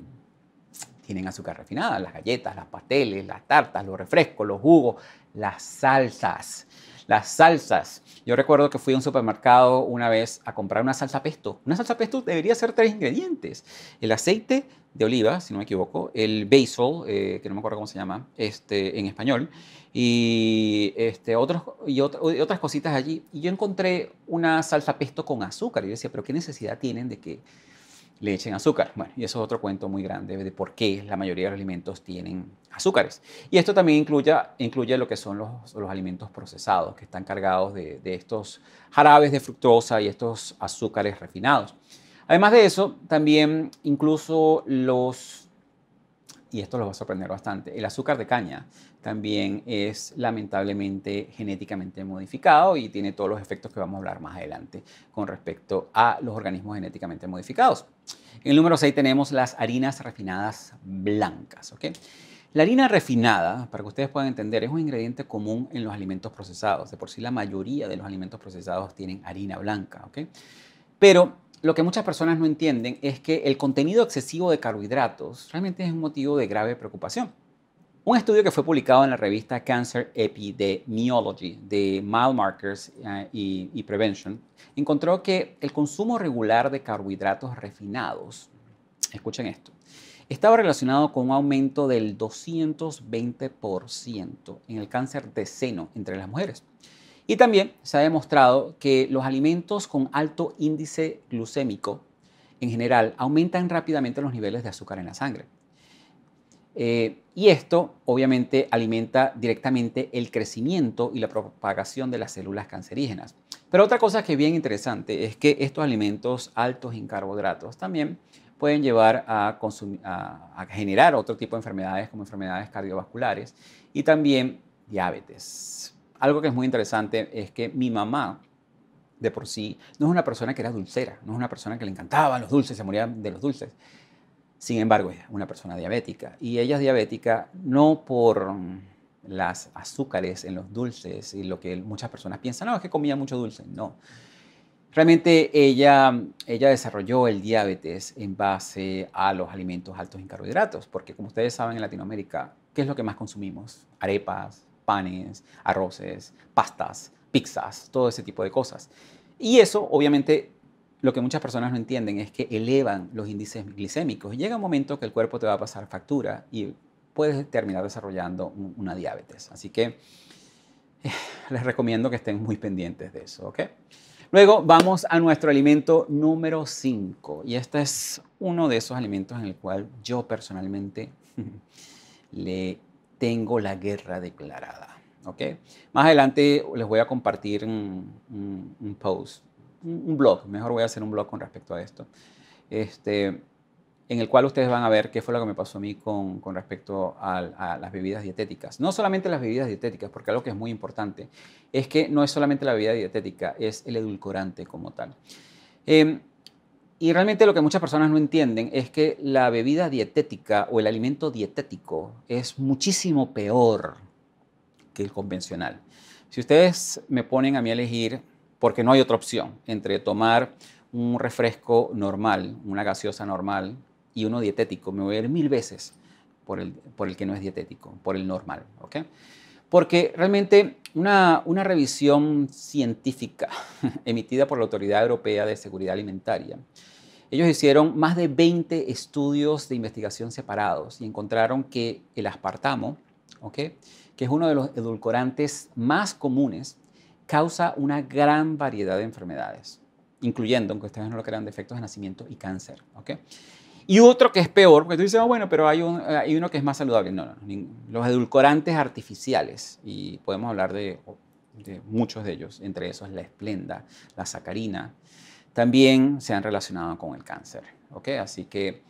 tienen azúcar refinada, las galletas, las pasteles, las tartas, los refrescos, los jugos, las salsas. Las salsas. Yo recuerdo que fui a un supermercado una vez a comprar una salsa pesto. Una salsa pesto debería ser tres ingredientes. El aceite de oliva, si no me equivoco, el basil, eh, que no me acuerdo cómo se llama este, en español, y, este, otros, otras cositas allí. Y yo encontré una salsa pesto con azúcar. Y yo decía, pero ¿qué necesidad tienen de que le echen azúcar. Bueno, y eso es otro cuento muy grande de por qué la mayoría de los alimentos tienen azúcares. Y esto también incluye, incluye lo que son los, alimentos procesados, que están cargados de, de, estos jarabes de fructosa y estos azúcares refinados. Además de eso, también incluso los, y esto los va a sorprender bastante, el azúcar de caña también es lamentablemente genéticamente modificado y tiene todos los efectos que vamos a hablar más adelante con respecto a los organismos genéticamente modificados. En el número 6 tenemos las harinas refinadas blancas. La harina refinada, para que ustedes puedan entender, es un ingrediente común en los alimentos procesados. De por sí la mayoría de los alimentos procesados tienen harina blanca. Pero lo que muchas personas no entienden es que el contenido excesivo de carbohidratos realmente es un motivo de grave preocupación un estudio que fue publicado en la revista Cancer Epidemiology de Mile Markers eh, y, y Prevention encontró que el consumo regular de carbohidratos refinados, escuchen esto, estaba relacionado con un aumento del 220% en el cáncer de seno entre las mujeres. Y también se ha demostrado que los alimentos con alto índice glucémico en general aumentan rápidamente los niveles de azúcar en la sangre. Eh, y esto obviamente alimenta directamente el crecimiento y la propagación de las células cancerígenas. Pero otra cosa que es bien interesante es que estos alimentos altos en carbohidratos también pueden llevar a, a generar otro tipo de enfermedades como enfermedades cardiovasculares y también diabetes. Algo que es muy interesante es que mi mamá de por sí no es una persona que era dulcera, no es una persona que le encantaban los dulces, se moría de los dulces sin embargo, es una persona diabética y ella es diabética no por mm, las azúcares en los dulces y lo que muchas personas piensan, no, es que comía mucho dulce, no. Realmente ella, ella desarrolló el diabetes en base a los alimentos altos en carbohidratos, porque como ustedes saben en Latinoamérica, ¿qué es lo que más consumimos? Arepas, panes, arroces, pastas, pizzas, todo ese tipo de cosas. Y eso obviamente lo que muchas personas no entienden es que elevan los índices glicémicos. Llega un momento que el cuerpo te va a pasar factura y puedes terminar desarrollando una diabetes. Así que les recomiendo que estén muy pendientes de eso, ¿ok? Luego vamos a nuestro alimento número 5 y este es uno de esos alimentos en el cual yo personalmente le tengo la guerra declarada, ¿ok? Más adelante les voy a compartir un post un blog, mejor voy a hacer un blog con respecto a esto, este, en el cual ustedes van a ver qué fue lo que me pasó a mí con, respecto a, las bebidas dietéticas. No solamente las bebidas dietéticas, porque algo que es muy importante es que no es solamente la bebida dietética, es el edulcorante como tal. Em, y realmente lo que muchas personas no entienden es que la bebida dietética o el alimento dietético es muchísimo peor que el convencional. Si ustedes me ponen a mí a elegir porque no hay otra opción entre tomar un refresco normal, una gaseosa normal y uno dietético. Me voy a ir mil veces por el, que no es dietético, por el normal. Porque realmente una, revisión científica emitida por la Autoridad Europea de Seguridad Alimentaria, ellos hicieron más de 20 estudios de investigación separados y encontraron que el aspartamo, que es uno de los edulcorantes más comunes, causa una gran variedad de enfermedades, incluyendo, aunque ustedes no lo crean, defectos de nacimiento y cáncer. Y otro que es peor, porque tú dices, ah, bueno, pero hay, hay uno que es más saludable. No, los edulcorantes artificiales, y podemos hablar de, muchos de ellos, entre esos la esplenda, la sacarina, también se han relacionado con el cáncer. Así que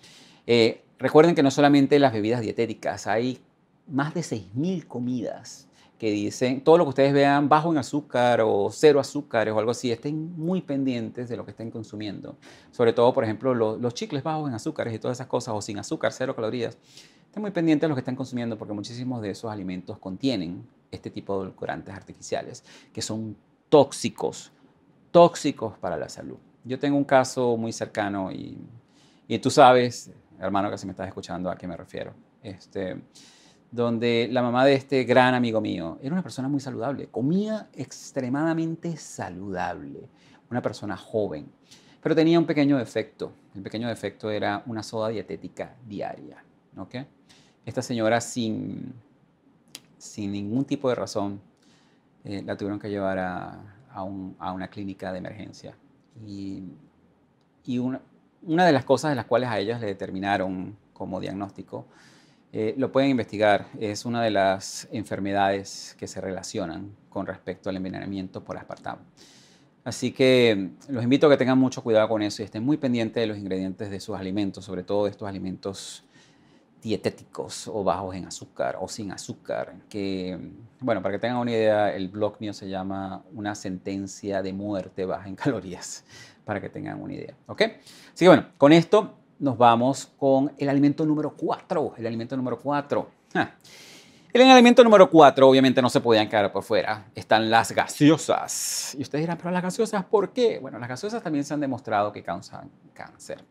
eh, recuerden que no solamente las bebidas dietéticas, hay más de 6.000 comidas que dicen, todo lo que ustedes vean bajo en azúcar o cero azúcares o algo así, estén muy pendientes de lo que estén consumiendo. Sobre todo, por ejemplo, los, chicles bajos en azúcares y todas esas cosas, o sin azúcar, cero calorías. Estén muy pendientes de lo que están consumiendo porque muchísimos de esos alimentos contienen este tipo de edulcorantes artificiales, que son tóxicos, tóxicos para la salud. Yo tengo un caso muy cercano y, y tú sabes, hermano que si me estás escuchando, a qué me refiero. Este, donde la mamá de este gran amigo mío era una persona muy saludable, comía extremadamente saludable, una persona joven, pero tenía un pequeño defecto. El pequeño defecto era una soda dietética diaria. ¿okay? Esta señora sin, sin ningún tipo de razón eh, la tuvieron que llevar a, una clínica de emergencia. Y, una, una de las cosas de las cuales a ellas le determinaron como diagnóstico eh, lo pueden investigar, es una de las enfermedades que se relacionan con respecto al envenenamiento por aspartamo. Así que mm, los invito a que tengan mucho cuidado con eso y estén muy pendientes de los ingredientes de sus alimentos, sobre todo de estos alimentos dietéticos o bajos en azúcar o sin azúcar. Que, mm, bueno, para que tengan una idea, el blog mío se llama Una sentencia de muerte baja en calorías, para que tengan una idea. ¿Ok? Así que bueno, con esto nos vamos con el alimento número 4. El alimento número 4. En El alimento número 4, obviamente no se podían quedar por fuera, están las gaseosas. Y ustedes dirán, pero las gaseosas, ¿por qué? Bueno, las gaseosas también se han demostrado que causan cáncer.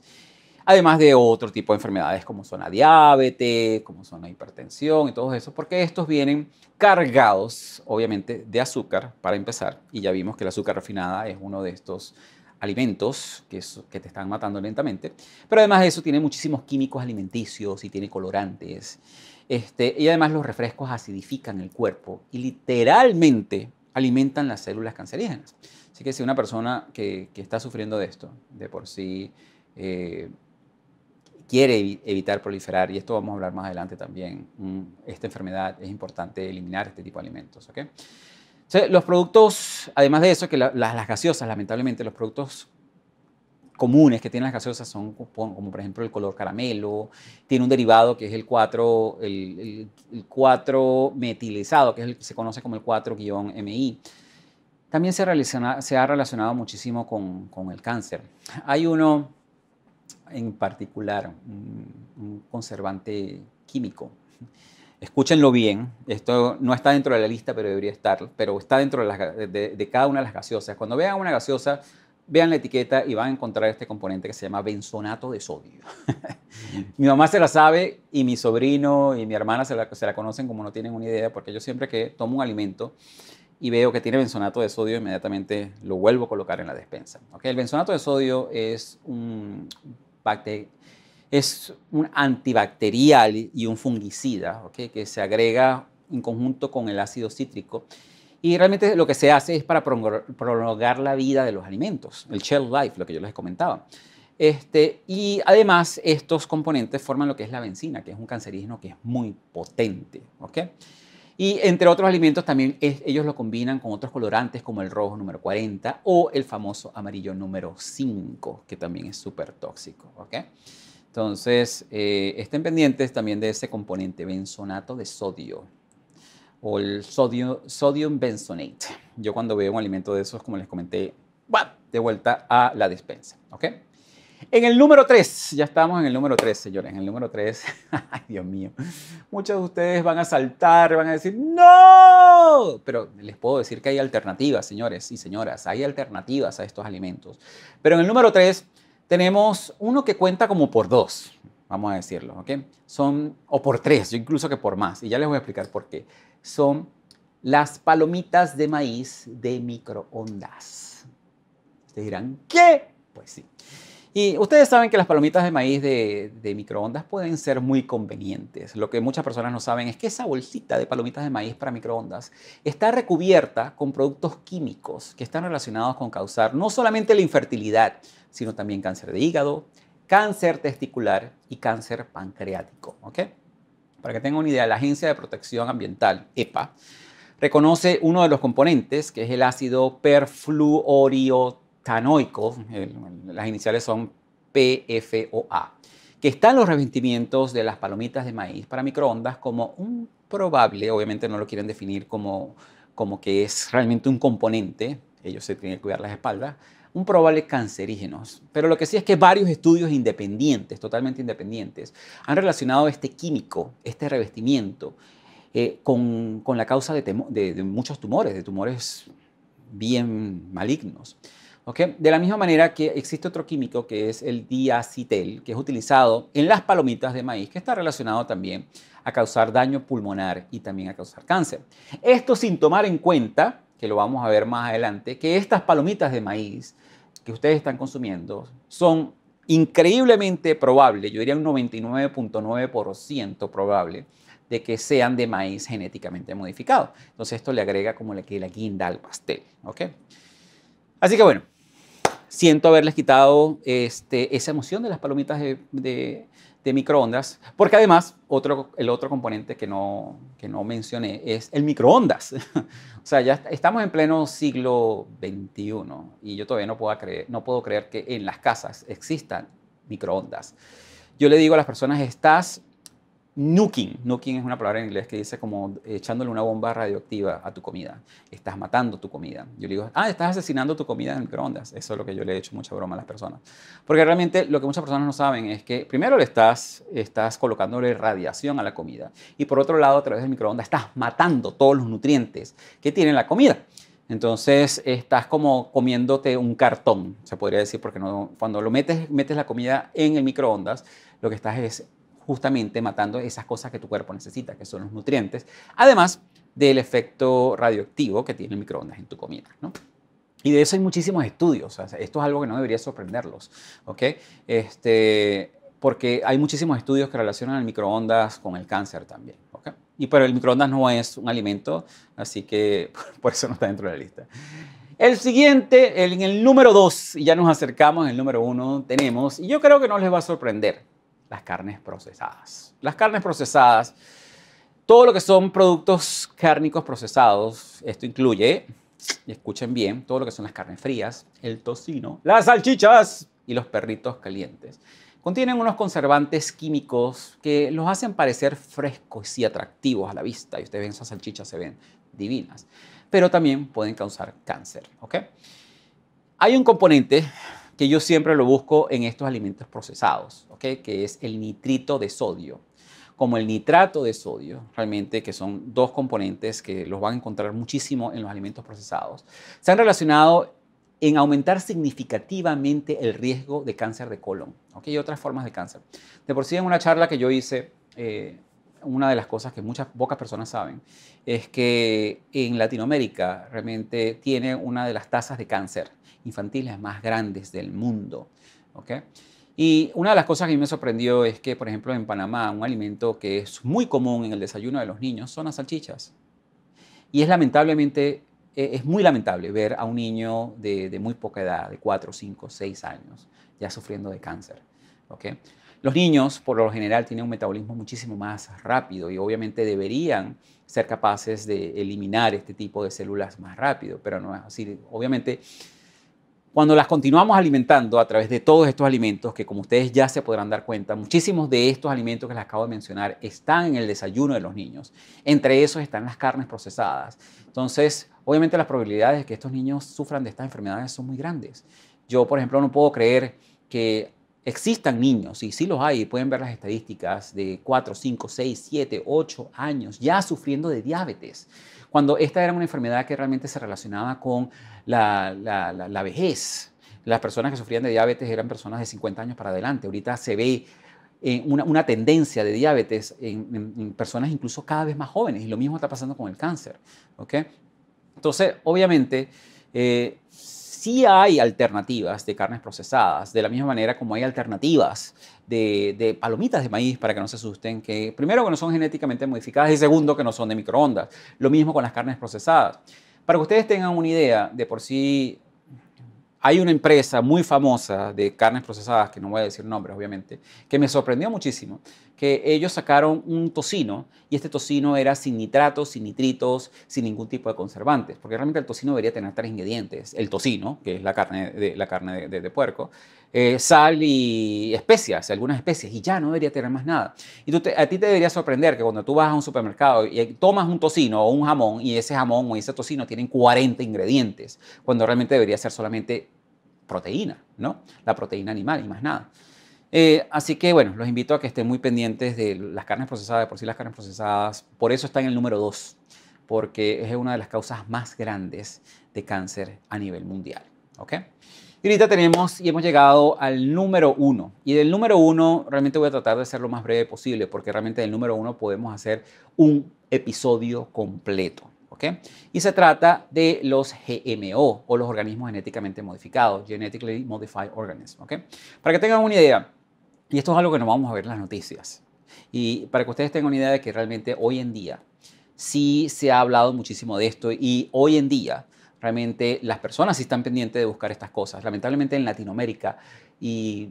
Además de otro tipo de enfermedades como son la diabetes, como son la hipertensión y todo eso, porque estos vienen cargados, obviamente, de azúcar, para empezar. Y ya vimos que el azúcar refinada es uno de estos alimentos que, te están matando lentamente. Pero además de eso tiene muchísimos químicos alimenticios y tiene colorantes. Este, y además los refrescos acidifican el cuerpo y literalmente alimentan las células cancerígenas. Así que si una persona que, está sufriendo de esto, de por sí, eh, quiere evitar proliferar, y esto vamos a hablar más adelante también, mm, esta enfermedad es importante eliminar este tipo de alimentos. ¿okay? los productos, además de eso, que las, gaseosas, lamentablemente, los productos comunes que tienen las gaseosas son como por ejemplo el color caramelo, tiene un derivado que es el 4, el, metilizado, que se conoce como el 4-MI. También se, ha relacionado muchísimo con, el cáncer. Hay uno en particular, un conservante químico, escúchenlo bien, esto no está dentro de la lista, pero debería estar, pero está dentro de, cada una de las gaseosas. Cuando vean una gaseosa, vean la etiqueta y van a encontrar este componente que se llama benzonato de sodio. mi mamá se la sabe y mi sobrino y mi hermana se la, conocen como no tienen una idea, porque yo siempre que tomo un alimento y veo que tiene benzonato de sodio, inmediatamente lo vuelvo a colocar en la despensa. Okay. El benzonato de sodio es un bacterio es un antibacterial y un fungicida que se agrega en conjunto con el ácido cítrico. Y realmente lo que se hace es para prolongar la vida de los alimentos, el Shell life, lo que yo les comentaba. Este, y además estos componentes forman lo que es la benzina, que es un cancerígeno que es muy potente. Y entre otros alimentos también ellos lo combinan con otros colorantes como el rojo número 40 o el famoso amarillo número 5, que también es súper tóxico. Entonces, eh, estén pendientes también de ese componente, benzonato de sodio o el sodio, sodium benzonate. Yo cuando veo un alimento de esos, como les comenté, ¡buah! de vuelta a la despensa. ¿ok? En el número 3, ya estamos en el número 3, señores, en el número 3, ay Dios mío, muchos de ustedes van a saltar, van a decir, no, pero les puedo decir que hay alternativas, señores y señoras, hay alternativas a estos alimentos. Pero en el número 3 tenemos uno que cuenta como por dos, vamos a decirlo, ¿ok? Son, o por tres, yo incluso que por más, y ya les voy a explicar por qué. Son las palomitas de maíz de microondas. Ustedes dirán, ¿qué? Pues sí. Y ustedes saben que las palomitas de maíz de, microondas pueden ser muy convenientes. Lo que muchas personas no saben es que esa bolsita de palomitas de maíz para microondas está recubierta con productos químicos que están relacionados con causar no solamente la infertilidad, sino también cáncer de hígado, cáncer testicular y cáncer pancreático. Para que tengan una idea, la Agencia de Protección Ambiental, EPA, reconoce uno de los componentes, que es el ácido perfluoriotipo Tanoico, las iniciales son PFOA, que están los revestimientos de las palomitas de maíz para microondas como un probable, obviamente no lo quieren definir como, que es realmente un componente, ellos se tienen que cuidar las espaldas, un probable cancerígenos. Pero lo que sí es que varios estudios independientes, totalmente independientes, han relacionado este químico, este revestimiento, eh, con, la causa de muchos tumores, de tumores bien malignos. De la misma manera que existe otro químico que es el diacitel, que es utilizado en las palomitas de maíz, que está relacionado también a causar daño pulmonar y también a causar cáncer. Esto sin tomar en cuenta, que lo vamos a ver más adelante, que estas palomitas de maíz que ustedes están consumiendo son increíblemente probable, yo diría un 99.9% probable, de que sean de maíz genéticamente modificado. Entonces esto le agrega como la, que guinda al pastel. ¿okay? Así que bueno, siento haberles quitado este, esa emoción de las palomitas de, microondas, porque además otro, el otro componente que no, que no mencioné es el microondas. o sea, ya estamos en pleno siglo XXI y yo todavía no puedo, creer, no puedo creer que en las casas existan microondas. Yo le digo a las personas, estás Nuking. Nuking es una palabra en inglés que dice como echándole una bomba radioactiva a tu comida. Estás matando tu comida. Yo le digo, ah, estás asesinando tu comida en el microondas. Eso es lo que yo le he hecho mucha broma a las personas. Porque realmente lo que muchas personas no saben es que primero le estás, estás colocándole radiación a la comida. Y por otro lado, a través del microondas estás matando todos los nutrientes que tiene la comida. Entonces estás como comiéndote un cartón, se podría decir, porque no, cuando lo metes, metes la comida en el microondas, lo que estás es justamente matando esas cosas que tu cuerpo necesita, que son los nutrientes, además del efecto radioactivo que tiene el microondas en tu comida. Y de eso hay muchísimos estudios. esto es algo que no debería sorprenderlos. Este, porque hay muchísimos estudios que relacionan el microondas con el cáncer también. Y pero el microondas no es un alimento, así que por eso no está dentro de la lista. El siguiente, en el número dos. ya nos acercamos, el número uno tenemos, y yo creo que no les va a sorprender, las carnes procesadas. Las carnes procesadas, todo lo que son productos cárnicos procesados, esto incluye, y escuchen bien, todo lo que son las carnes frías, el tocino, las salchichas y los perritos calientes. Contienen unos conservantes químicos que los hacen parecer frescos y atractivos a la vista. Y ustedes ven esas salchichas, se ven divinas. Pero también pueden causar cáncer. ¿ok? Hay un componente que yo siempre lo busco en estos alimentos procesados, que es el nitrito de sodio, como el nitrato de sodio, realmente que son dos componentes que los van a encontrar muchísimo en los alimentos procesados, se han relacionado en aumentar significativamente el riesgo de cáncer de colon ¿okay? y otras formas de cáncer. De por sí, en una charla que yo hice, eh, una de las cosas que muchas pocas personas saben es que en Latinoamérica realmente tiene una de las tasas de cáncer infantiles más grandes del mundo. ¿okay? Y una de las cosas que me sorprendió es que, por ejemplo, en Panamá, un alimento que es muy común en el desayuno de los niños son las salchichas. Y es lamentablemente, e, es muy lamentable ver a un niño de, muy poca edad, de 4, 5, 6 años, ya sufriendo de cáncer. ¿okay? Los niños, por lo general, tienen un metabolismo muchísimo más rápido y obviamente deberían ser capaces de eliminar este tipo de células más rápido, pero no es así. Obviamente, cuando las continuamos alimentando a través de todos estos alimentos, que como ustedes ya se podrán dar cuenta, muchísimos de estos alimentos que les acabo de mencionar están en el desayuno de los niños. Entre esos están las carnes procesadas. Entonces, obviamente las probabilidades de que estos niños sufran de estas enfermedades son muy grandes. Yo, por ejemplo, no puedo creer que existan niños, y sí los hay, pueden ver las estadísticas de 4, 5, 6, 7, 8 años ya sufriendo de diabetes cuando esta era una enfermedad que realmente se relacionaba con la, vejez. Las personas que sufrían de diabetes eran personas de 50 años para adelante. Ahorita se ve eh, una, una, tendencia de diabetes en, personas incluso cada vez más jóvenes. Y lo mismo está pasando con el cáncer. Entonces, obviamente, eh, sí hay alternativas de carnes procesadas, de la misma manera como hay alternativas de, palomitas de maíz, para que no se asusten, que primero que no son genéticamente modificadas y segundo que no son de microondas. Lo mismo con las carnes procesadas. Para que ustedes tengan una idea, de por sí hay una empresa muy famosa de carnes procesadas, que no voy a decir nombres obviamente, que me sorprendió muchísimo, que ellos sacaron un tocino y este tocino era sin nitratos, sin nitritos, sin ningún tipo de conservantes, porque realmente el tocino debería tener tres ingredientes, el tocino, que es la carne de, la carne de, puerco, eh, sal y especias, algunas especias, y ya no debería tener más nada. Y tú a ti te debería sorprender que cuando tú vas a un supermercado y tomas un tocino o un jamón y ese jamón o ese tocino tienen 40 ingredientes, cuando realmente debería ser solamente proteína, ¿no? La proteína animal y más nada. Eh, así que bueno, los invito a que estén muy pendientes de las carnes procesadas, de por sí las carnes procesadas, por eso está en el número 2, porque es una de las causas más grandes de cáncer a nivel mundial. ¿ok? Y ahorita tenemos y hemos llegado al número 1. Y del número 1 realmente voy a tratar de ser lo más breve posible, porque realmente del número 1 podemos hacer un episodio completo. Y se trata de los GMO o los organismos genéticamente modificados, Genetically Modified Organisms. ¿okay? Para que tengan una idea, y esto es algo que nos vamos a ver en las noticias, y para que ustedes tengan una idea de que realmente hoy en día sí se ha hablado muchísimo de esto y hoy en día realmente las personas sí están pendientes de buscar estas cosas. Lamentablemente en Latinoamérica y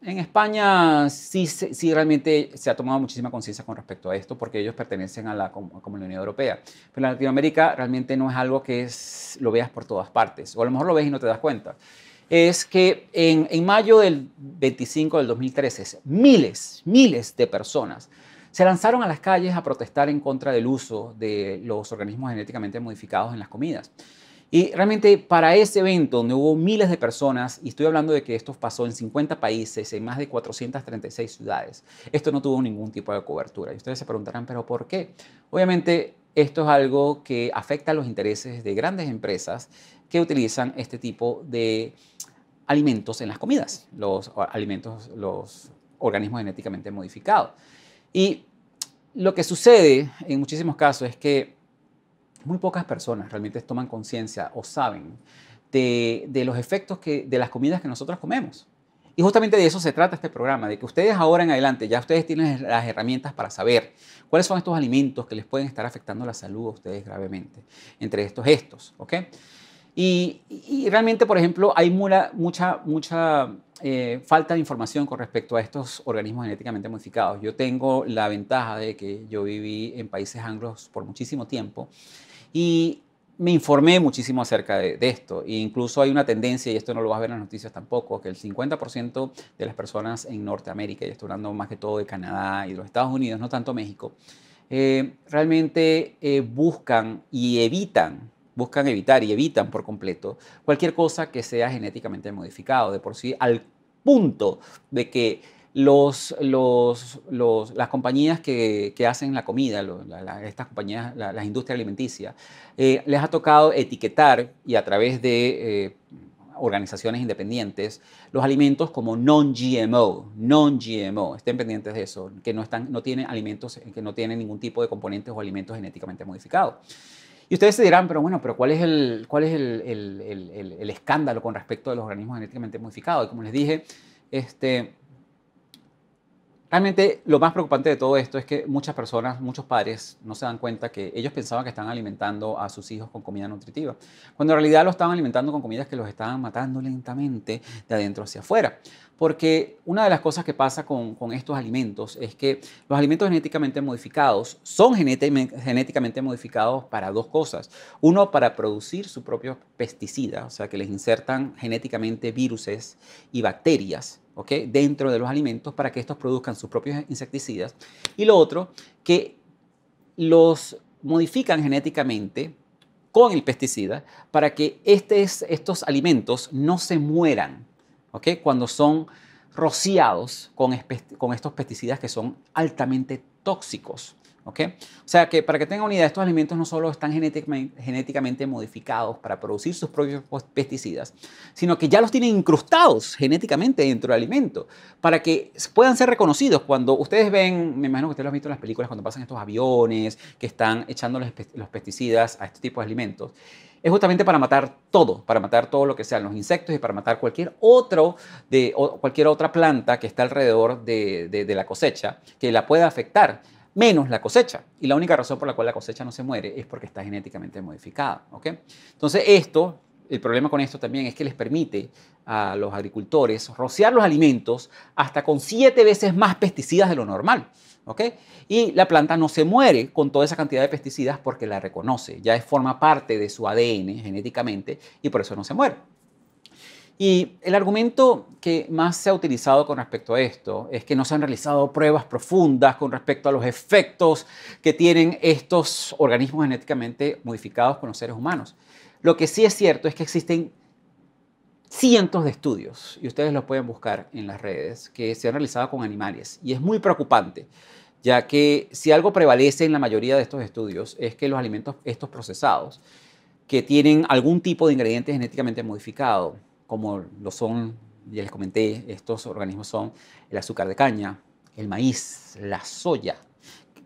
en España sí, sí realmente se ha tomado muchísima conciencia con respecto a esto porque ellos pertenecen a la Comunidad Europea. Pero en Latinoamérica realmente no es algo que es, lo veas por todas partes, o a lo mejor lo ves y no te das cuenta. Es que en, en mayo del 25 del 2013, miles, miles de personas se lanzaron a las calles a protestar en contra del uso de los organismos genéticamente modificados en las comidas. Y realmente para ese evento donde hubo miles de personas, y estoy hablando de que esto pasó en 50 países, en más de 436 ciudades, esto no tuvo ningún tipo de cobertura. Y ustedes se preguntarán, pero ¿por qué? Obviamente esto es algo que afecta a los intereses de grandes empresas que utilizan este tipo de alimentos en las comidas, los alimentos, los organismos genéticamente modificados. Y lo que sucede en muchísimos casos es que muy pocas personas realmente toman conciencia o saben de, los efectos que, de las comidas que nosotros comemos. Y justamente de eso se trata este programa, de que ustedes ahora en adelante, ya ustedes tienen las herramientas para saber cuáles son estos alimentos que les pueden estar afectando la salud a ustedes gravemente, entre estos estos, ¿ok? Y, realmente, por ejemplo, hay mucha, mucha eh, falta de información con respecto a estos organismos genéticamente modificados. Yo tengo la ventaja de que yo viví en países anglos por muchísimo tiempo y me informé muchísimo acerca de, esto. E incluso hay una tendencia, y esto no lo vas a ver en las noticias tampoco, que el 50% de las personas en Norteamérica, y estoy hablando más que todo de Canadá y de los Estados Unidos, no tanto México, eh, realmente eh, buscan y evitan buscan evitar y evitan por completo cualquier cosa que sea genéticamente modificado, de por sí al punto de que las compañías que, hacen la comida, estas compañías, las industrias alimenticias, eh, les ha tocado etiquetar y a través de eh, organizaciones independientes los alimentos como non-GMO, non-GMO, estén pendientes de eso, que no, tienen alimentos, eh, que no tienen ningún tipo de componentes o alimentos genéticamente modificados. Y ustedes se dirán, pero bueno, pero ¿cuál es el, escándalo con respecto a los organismos genéticamente modificados? Y como les dije, este, Realmente lo más preocupante de todo esto es que muchas personas, muchos padres no se dan cuenta que ellos pensaban que estaban alimentando a sus hijos con comida nutritiva, cuando en realidad lo estaban alimentando con comidas que los estaban matando lentamente de adentro hacia afuera. Porque una de las cosas que pasa con, estos alimentos es que los alimentos genéticamente modificados son genéticamente modificados para dos cosas. Uno, para producir su propio pesticida, o sea, que les insertan genéticamente virus y bacterias dentro de los alimentos para que estos produzcan sus propios insecticidas. Y lo otro, que los modifican genéticamente con el pesticida para que estos alimentos no se mueran cuando son rociados con estos pesticidas que son altamente tóxicos. O sea que para que tengan unidad estos alimentos no solo están genéticamente modificados para producir sus propios pesticidas, sino que ya los tienen incrustados genéticamente dentro del alimento para que puedan ser reconocidos cuando ustedes ven, me imagino que ustedes lo han visto en las películas cuando pasan estos aviones que están echando los pesticidas a este tipo de alimentos es justamente para matar todo, para matar todo lo que sean los insectos y para matar cualquier, otro de, cualquier otra planta que está alrededor de, de la cosecha que la pueda afectar menos la cosecha. Y la única razón por la cual la cosecha no se muere es porque está genéticamente modificada. ¿okay? Entonces esto, el problema con esto también es que les permite a los agricultores rociar los alimentos hasta con siete veces más pesticidas de lo normal. Y la planta no se muere con toda esa cantidad de pesticidas porque la reconoce, ya forma parte de su ADN genéticamente y por eso no se muere. Y el argumento que más se ha utilizado con respecto a esto es que no se han realizado pruebas profundas con respecto a los efectos que tienen estos organismos genéticamente modificados con los seres humanos. Lo que sí es cierto es que existen cientos de estudios, y ustedes los pueden buscar en las redes, que se han realizado con animales. Y es muy preocupante, ya que si algo prevalece en la mayoría de estos estudios es que los alimentos, estos procesados, que tienen algún tipo de ingrediente genéticamente modificado, como lo son, ya les comenté, estos organismos son el azúcar de caña, el maíz, la soya,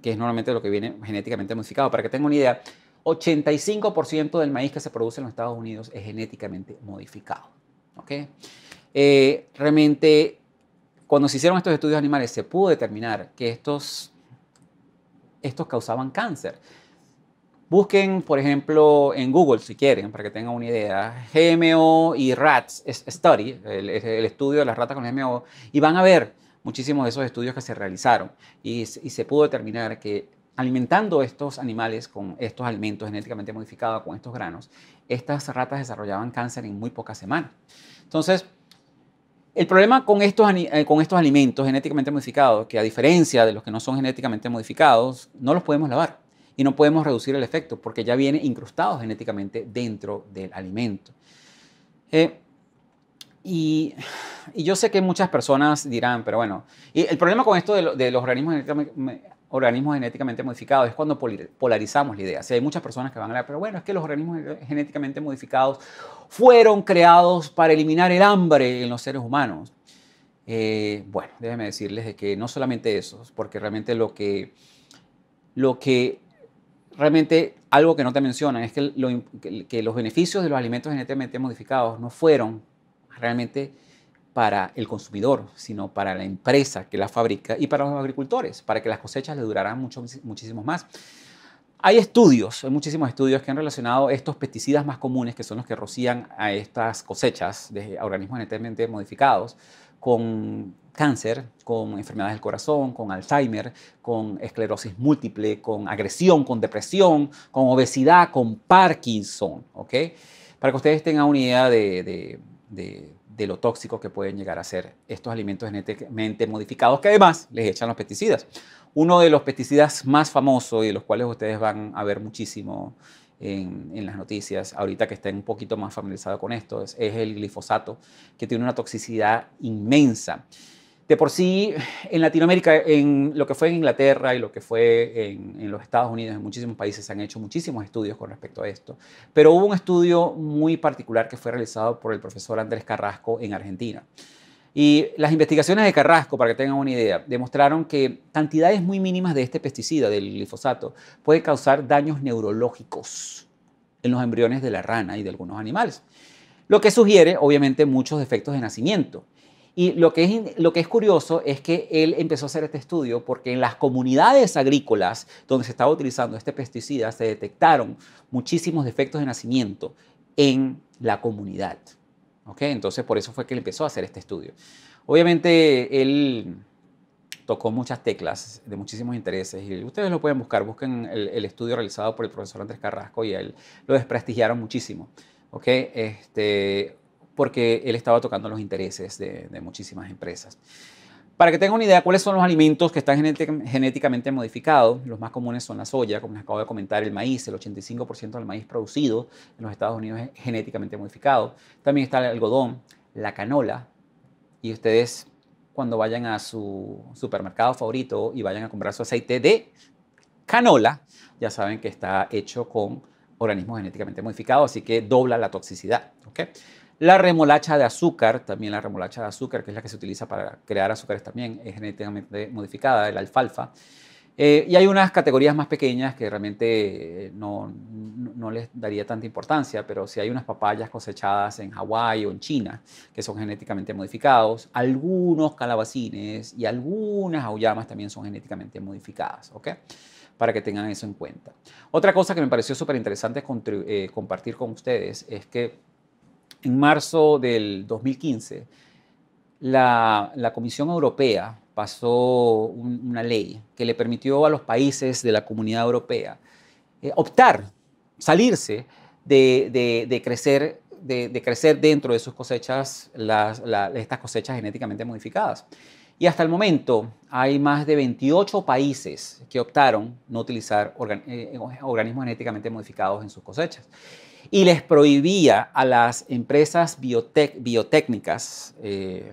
que es normalmente lo que viene genéticamente modificado. Para que tengan una idea, 85% del maíz que se produce en los Estados Unidos es genéticamente modificado. Eh, realmente, cuando se hicieron estos estudios animales, se pudo determinar que estos causaban cáncer. Busquen, por ejemplo, en Google, si quieren, para que tengan una idea, GMO y Rats Study, el, el estudio de las ratas con GMO, y van a ver muchísimos de esos estudios que se realizaron y, se pudo determinar que alimentando estos animales con estos alimentos genéticamente modificados, con estos granos, estas ratas desarrollaban cáncer en muy pocas semanas. Entonces, el problema con estos, eh, con estos alimentos genéticamente modificados, que a diferencia de los que no son genéticamente modificados, no los podemos lavar y no podemos reducir el efecto porque ya viene incrustado genéticamente dentro del alimento. Eh, y, yo sé que muchas personas dirán, pero bueno, y el problema con esto de, los organismos genéticamente, organismos genéticamente modificados es cuando polarizamos la idea. Si hay muchas personas que van a decir, pero bueno, es que los organismos genéticamente modificados fueron creados para eliminar el hambre en los seres humanos. Eh, bueno, déjenme decirles que no solamente eso, porque realmente lo que, lo que realmente algo que no te mencionan es que, los beneficios de los alimentos genéticamente modificados no fueron realmente para el consumidor, sino para la empresa que la fabrica y para los agricultores, para que las cosechas le duraran mucho, más. Hay estudios, hay muchísimos estudios que han relacionado estos pesticidas más comunes, que son los que rocían a estas cosechas de organismos genéticamente modificados, con cáncer, con enfermedades del corazón, con Alzheimer, con esclerosis múltiple, con agresión, con depresión, con obesidad, con Parkinson, Para que ustedes tengan una idea de, lo tóxico que pueden llegar a ser estos alimentos genéticamente modificados, que además les echan los pesticidas. Uno de los pesticidas más famosos y de los cuales ustedes van a ver muchísimo en, las noticias, ahorita que estén un poquito más familiarizados con esto, es el glifosato, que tiene una toxicidad inmensa de por sí en Latinoamérica, en lo que fue en Inglaterra y lo que fue en, en, los Estados Unidos, en muchísimos países se han hecho muchísimos estudios con respecto a esto, pero hubo un estudio muy particular que fue realizado por el profesor Andrés Carrasco en Argentina. Y las investigaciones de Carrasco, para que tengan una idea, demostraron que cantidades muy mínimas de este pesticida, del glifosato, puede causar daños neurológicos en los embriones de la rana y de algunos animales. Lo que sugiere, obviamente, muchos defectos de nacimiento y lo que, es, lo que es curioso es que él empezó a hacer este estudio porque en las comunidades agrícolas donde se estaba utilizando este pesticida se detectaron muchísimos defectos de nacimiento en la comunidad. ¿Ok? Entonces por eso fue que él empezó a hacer este estudio. Obviamente él tocó muchas teclas de muchísimos intereses y ustedes lo pueden buscar, busquen el, estudio realizado por el profesor Andrés Carrasco y él lo desprestigiaron muchísimo. ¿Ok? Este, porque él estaba tocando los intereses de, muchísimas empresas. Para que tengan una idea, ¿cuáles son los alimentos que están genéticamente modificados? Los más comunes son la soya, como les acabo de comentar, el maíz, el 85% del maíz producido en los Estados Unidos es genéticamente modificado. También está el algodón, la canola, y ustedes cuando vayan a su supermercado favorito y vayan a comprar su aceite de canola, ya saben que está hecho con organismos genéticamente modificados, así que dobla la toxicidad. ¿okay? La remolacha de azúcar, también la remolacha de azúcar, que es la que se utiliza para crear azúcares también, es genéticamente modificada, el alfalfa. Eh, y hay unas categorías más pequeñas que realmente eh, no, les daría tanta importancia, pero si hay unas papayas cosechadas en Hawái o en China, que son genéticamente modificados, algunos calabacines y algunas auyamas también son genéticamente modificadas, ¿ok? Para que tengan eso en cuenta. Otra cosa que me pareció súper interesante eh, compartir con ustedes es que en marzo del 2015, la, Comisión Europea pasó una ley que le permitió a los países de la Comunidad Europea eh, optar, salirse de, crecer de, crecer dentro de sus cosechas estas cosechas genéticamente modificadas. Y hasta el momento hay más de 28 países que optaron no utilizar eh, eh, organismos genéticamente modificados en sus cosechas. Y les prohibía a las empresas biotécnicas eh,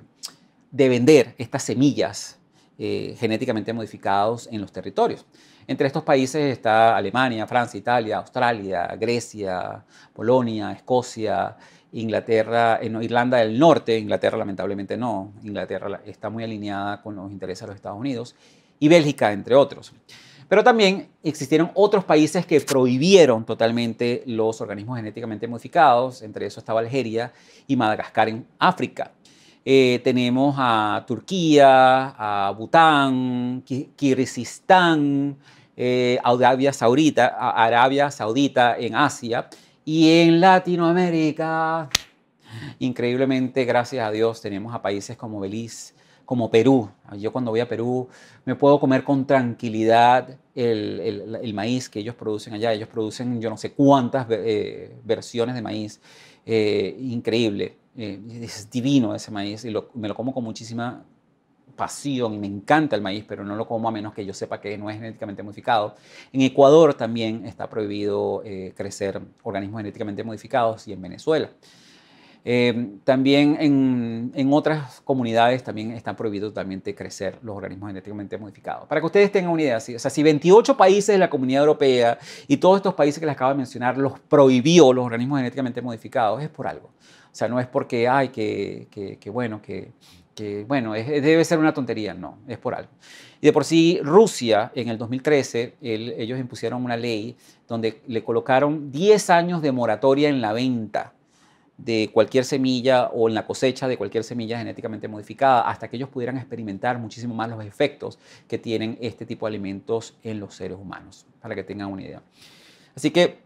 de vender estas semillas genéticamente modificadas en los territorios. Entre estos países está Alemania, Francia, Italia, Australia, Grecia, Polonia, Escocia, Inglaterra, en eh, Irlanda del Norte, Inglaterra lamentablemente no, Inglaterra está muy alineada con los intereses de los Estados Unidos y Bélgica, entre otros. Pero también existieron otros países que prohibieron totalmente los organismos genéticamente modificados, entre eso estaba Algeria y Madagascar en África. Eh, tenemos a Turquía, a Bután, Kirguistán, eh, Saudita, Arabia Saudita en Asia, y en Latinoamérica, increíblemente, gracias a Dios, tenemos a países como Belice, como Perú. Yo cuando voy a Perú me puedo comer con tranquilidad el, maíz que ellos producen allá. Ellos producen yo no sé cuántas eh, versiones de maíz. Eh, increíble. Eh, es divino ese maíz y me lo como con muchísima pasión y me encanta el maíz, pero no lo como a menos que yo sepa que no es genéticamente modificado. En Ecuador también está prohibido eh, crecer organismos genéticamente modificados y en Venezuela. Eh, también en, otras comunidades también están prohibidos también de crecer los organismos genéticamente modificados. Para que ustedes tengan una idea, si, o sea, si 28 países de la Comunidad Europea y todos estos países que les acabo de mencionar los prohibió los organismos genéticamente modificados, es por algo. O sea, no es porque, ay, que, que, que bueno, que, bueno, debe ser una tontería, no, es por algo. Y de por sí, Rusia, en el 2013, ellos impusieron una ley donde le colocaron 10 años de moratoria en la venta de cualquier semilla o en la cosecha de cualquier semilla genéticamente modificada, hasta que ellos pudieran experimentar muchísimo más los efectos que tienen este tipo de alimentos en los seres humanos, para que tengan una idea. Así que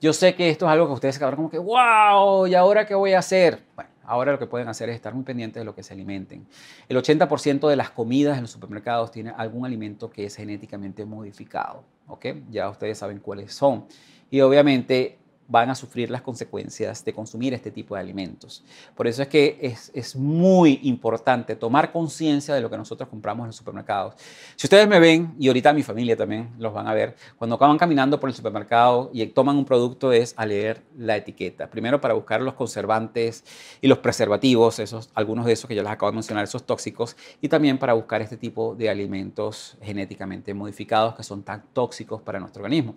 yo sé que esto es algo que ustedes acabaron como que, wow, ¿y ahora qué voy a hacer? Bueno, Ahora lo que pueden hacer es estar muy pendientes de lo que se alimenten. El 80% de las comidas en los supermercados tiene algún alimento que es genéticamente modificado. ¿ok? Ya ustedes saben cuáles son. Y obviamente van a sufrir las consecuencias de consumir este tipo de alimentos. Por eso es que es, muy importante tomar conciencia de lo que nosotros compramos en los supermercados. Si ustedes me ven, y ahorita mi familia también los van a ver, cuando acaban caminando por el supermercado y toman un producto es a leer la etiqueta. Primero para buscar los conservantes y los preservativos, esos, algunos de esos que yo les acabo de mencionar, esos tóxicos, y también para buscar este tipo de alimentos genéticamente modificados que son tan tóxicos para nuestro organismo.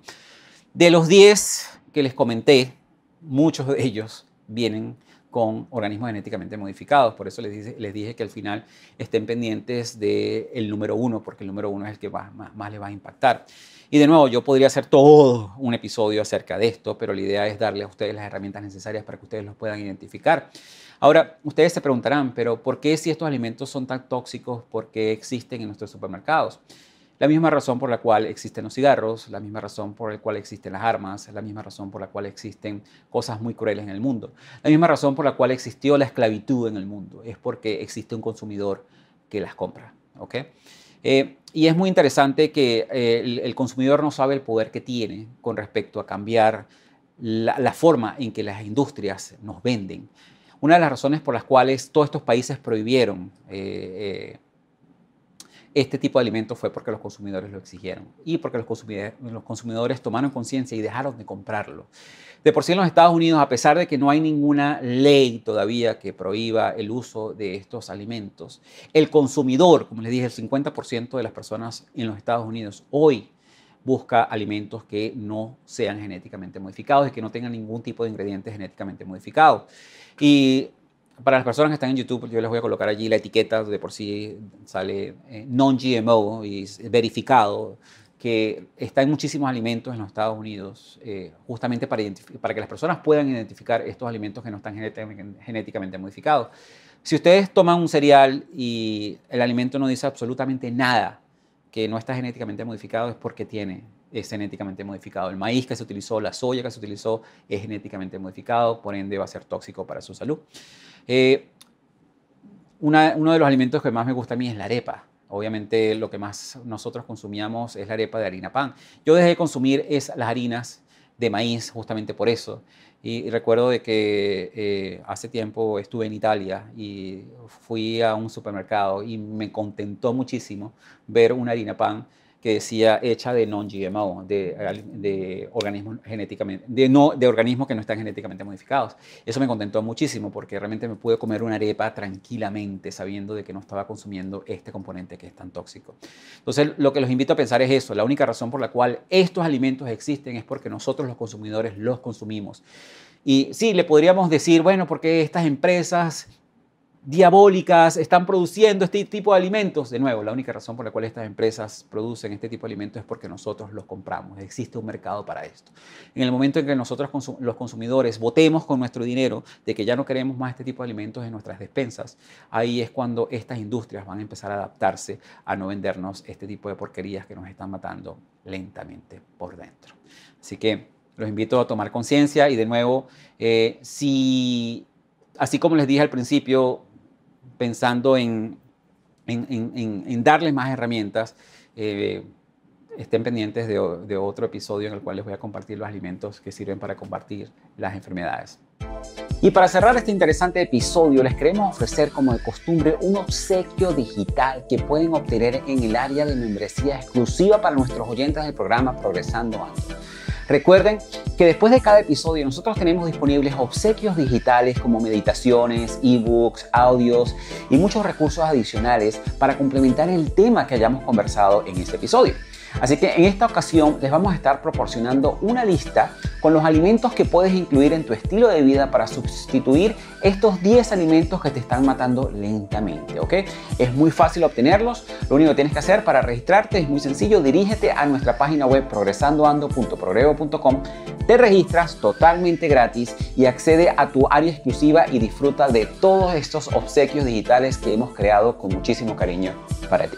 De los 10 que les comenté, muchos de ellos vienen con organismos genéticamente modificados. Por eso les, dije que al final estén pendientes del número uno, porque el número uno es el que más, les va a impactar. Y de nuevo, yo podría hacer todo un episodio acerca de esto, pero la idea es darles a ustedes las herramientas necesarias para que ustedes los puedan identificar. Ahora, ustedes se preguntarán, pero ¿por qué si estos alimentos son tan tóxicos, por qué existen en nuestros supermercados? La misma razón por la cual existen los cigarros, la misma razón por la cual existen las armas, la misma razón por la cual existen cosas muy crueles en el mundo, la misma razón por la cual existió la esclavitud en el mundo, es porque existe un consumidor que las compra. Eh, y es muy interesante que eh, el, consumidor no sabe el poder que tiene con respecto a cambiar la, forma en que las industrias nos venden una de las razones por las cuales todos estos países prohibieron eh, este tipo de alimentos fue porque los consumidores lo exigieron y porque los consumidores, los consumidores tomaron conciencia y dejaron de comprarlo. De por sí en los Estados Unidos, a pesar de que no hay ninguna ley todavía que prohíba el uso de estos alimentos, el consumidor, como les dije, el 50% de las personas en los Estados Unidos hoy busca alimentos que no sean genéticamente modificados y que no tengan ningún tipo de ingrediente genéticamente modificado. Y para las personas que están en YouTube, yo les voy a colocar allí la etiqueta, de por sí sale eh, non-GMO y verificado, que está en muchísimos alimentos en los Estados Unidos, eh, justamente para, para que las personas puedan identificar estos alimentos que no están genéticamente modificados. Si ustedes toman un cereal y el alimento no dice absolutamente nada que no está genéticamente modificado, es porque tiene es genéticamente modificado. El maíz que se utilizó, la soya que se utilizó, es genéticamente modificado, por ende va a ser tóxico para su salud. Eh, uno de los alimentos que más me gusta a mí es la arepa. Obviamente lo que más nosotros consumíamos es la arepa de harina pan. Yo dejé de consumir es, las harinas de maíz justamente por eso. Y, recuerdo de que eh, hace tiempo estuve en Italia y fui a un supermercado y me contentó muchísimo ver una harina pan que decía hecha de non-GMO, de, organismos genéticamente, de organismos que no están genéticamente modificados. Eso me contentó muchísimo porque realmente me pude comer una arepa tranquilamente sabiendo de que no estaba consumiendo este componente que es tan tóxico. Entonces, lo que los invito a pensar es eso. La única razón por la cual estos alimentos existen es porque nosotros los consumidores los consumimos. Y sí, le podríamos decir, bueno, porque estas empresas diabólicas están produciendo este tipo de alimentos. De nuevo, la única razón por la cual estas empresas producen este tipo de alimentos es porque nosotros los compramos. Existe un mercado para esto. En el momento en que nosotros los consumidores votemos con nuestro dinero de que ya no queremos más este tipo de alimentos en nuestras despensas, ahí es cuando estas industrias van a empezar a adaptarse a no vendernos este tipo de porquerías que nos están matando lentamente por dentro. Así que los invito a tomar conciencia y de nuevo, eh, si... Así como les dije al principio, pensando en, darles más herramientas. Eh, estén pendientes de, otro episodio en el cual les voy a compartir los alimentos que sirven para combatir las enfermedades. Y para cerrar este interesante episodio, les queremos ofrecer, como de costumbre, un obsequio digital que pueden obtener en el área de membresía exclusiva para nuestros oyentes del programa Progresando Ando. Recuerden que después de cada episodio nosotros tenemos disponibles obsequios digitales como meditaciones, ebooks, audios y muchos recursos adicionales para complementar el tema que hayamos conversado en este episodio. Así que en esta ocasión les vamos a estar proporcionando una lista con los alimentos que puedes incluir en tu estilo de vida para sustituir estos 10 alimentos que te están matando lentamente, ¿ok? Es muy fácil obtenerlos, lo único que tienes que hacer para registrarte es muy sencillo, dirígete a nuestra página web progresandoando.progrevo.com, te registras totalmente gratis y accede a tu área exclusiva y disfruta de todos estos obsequios digitales que hemos creado con muchísimo cariño para ti.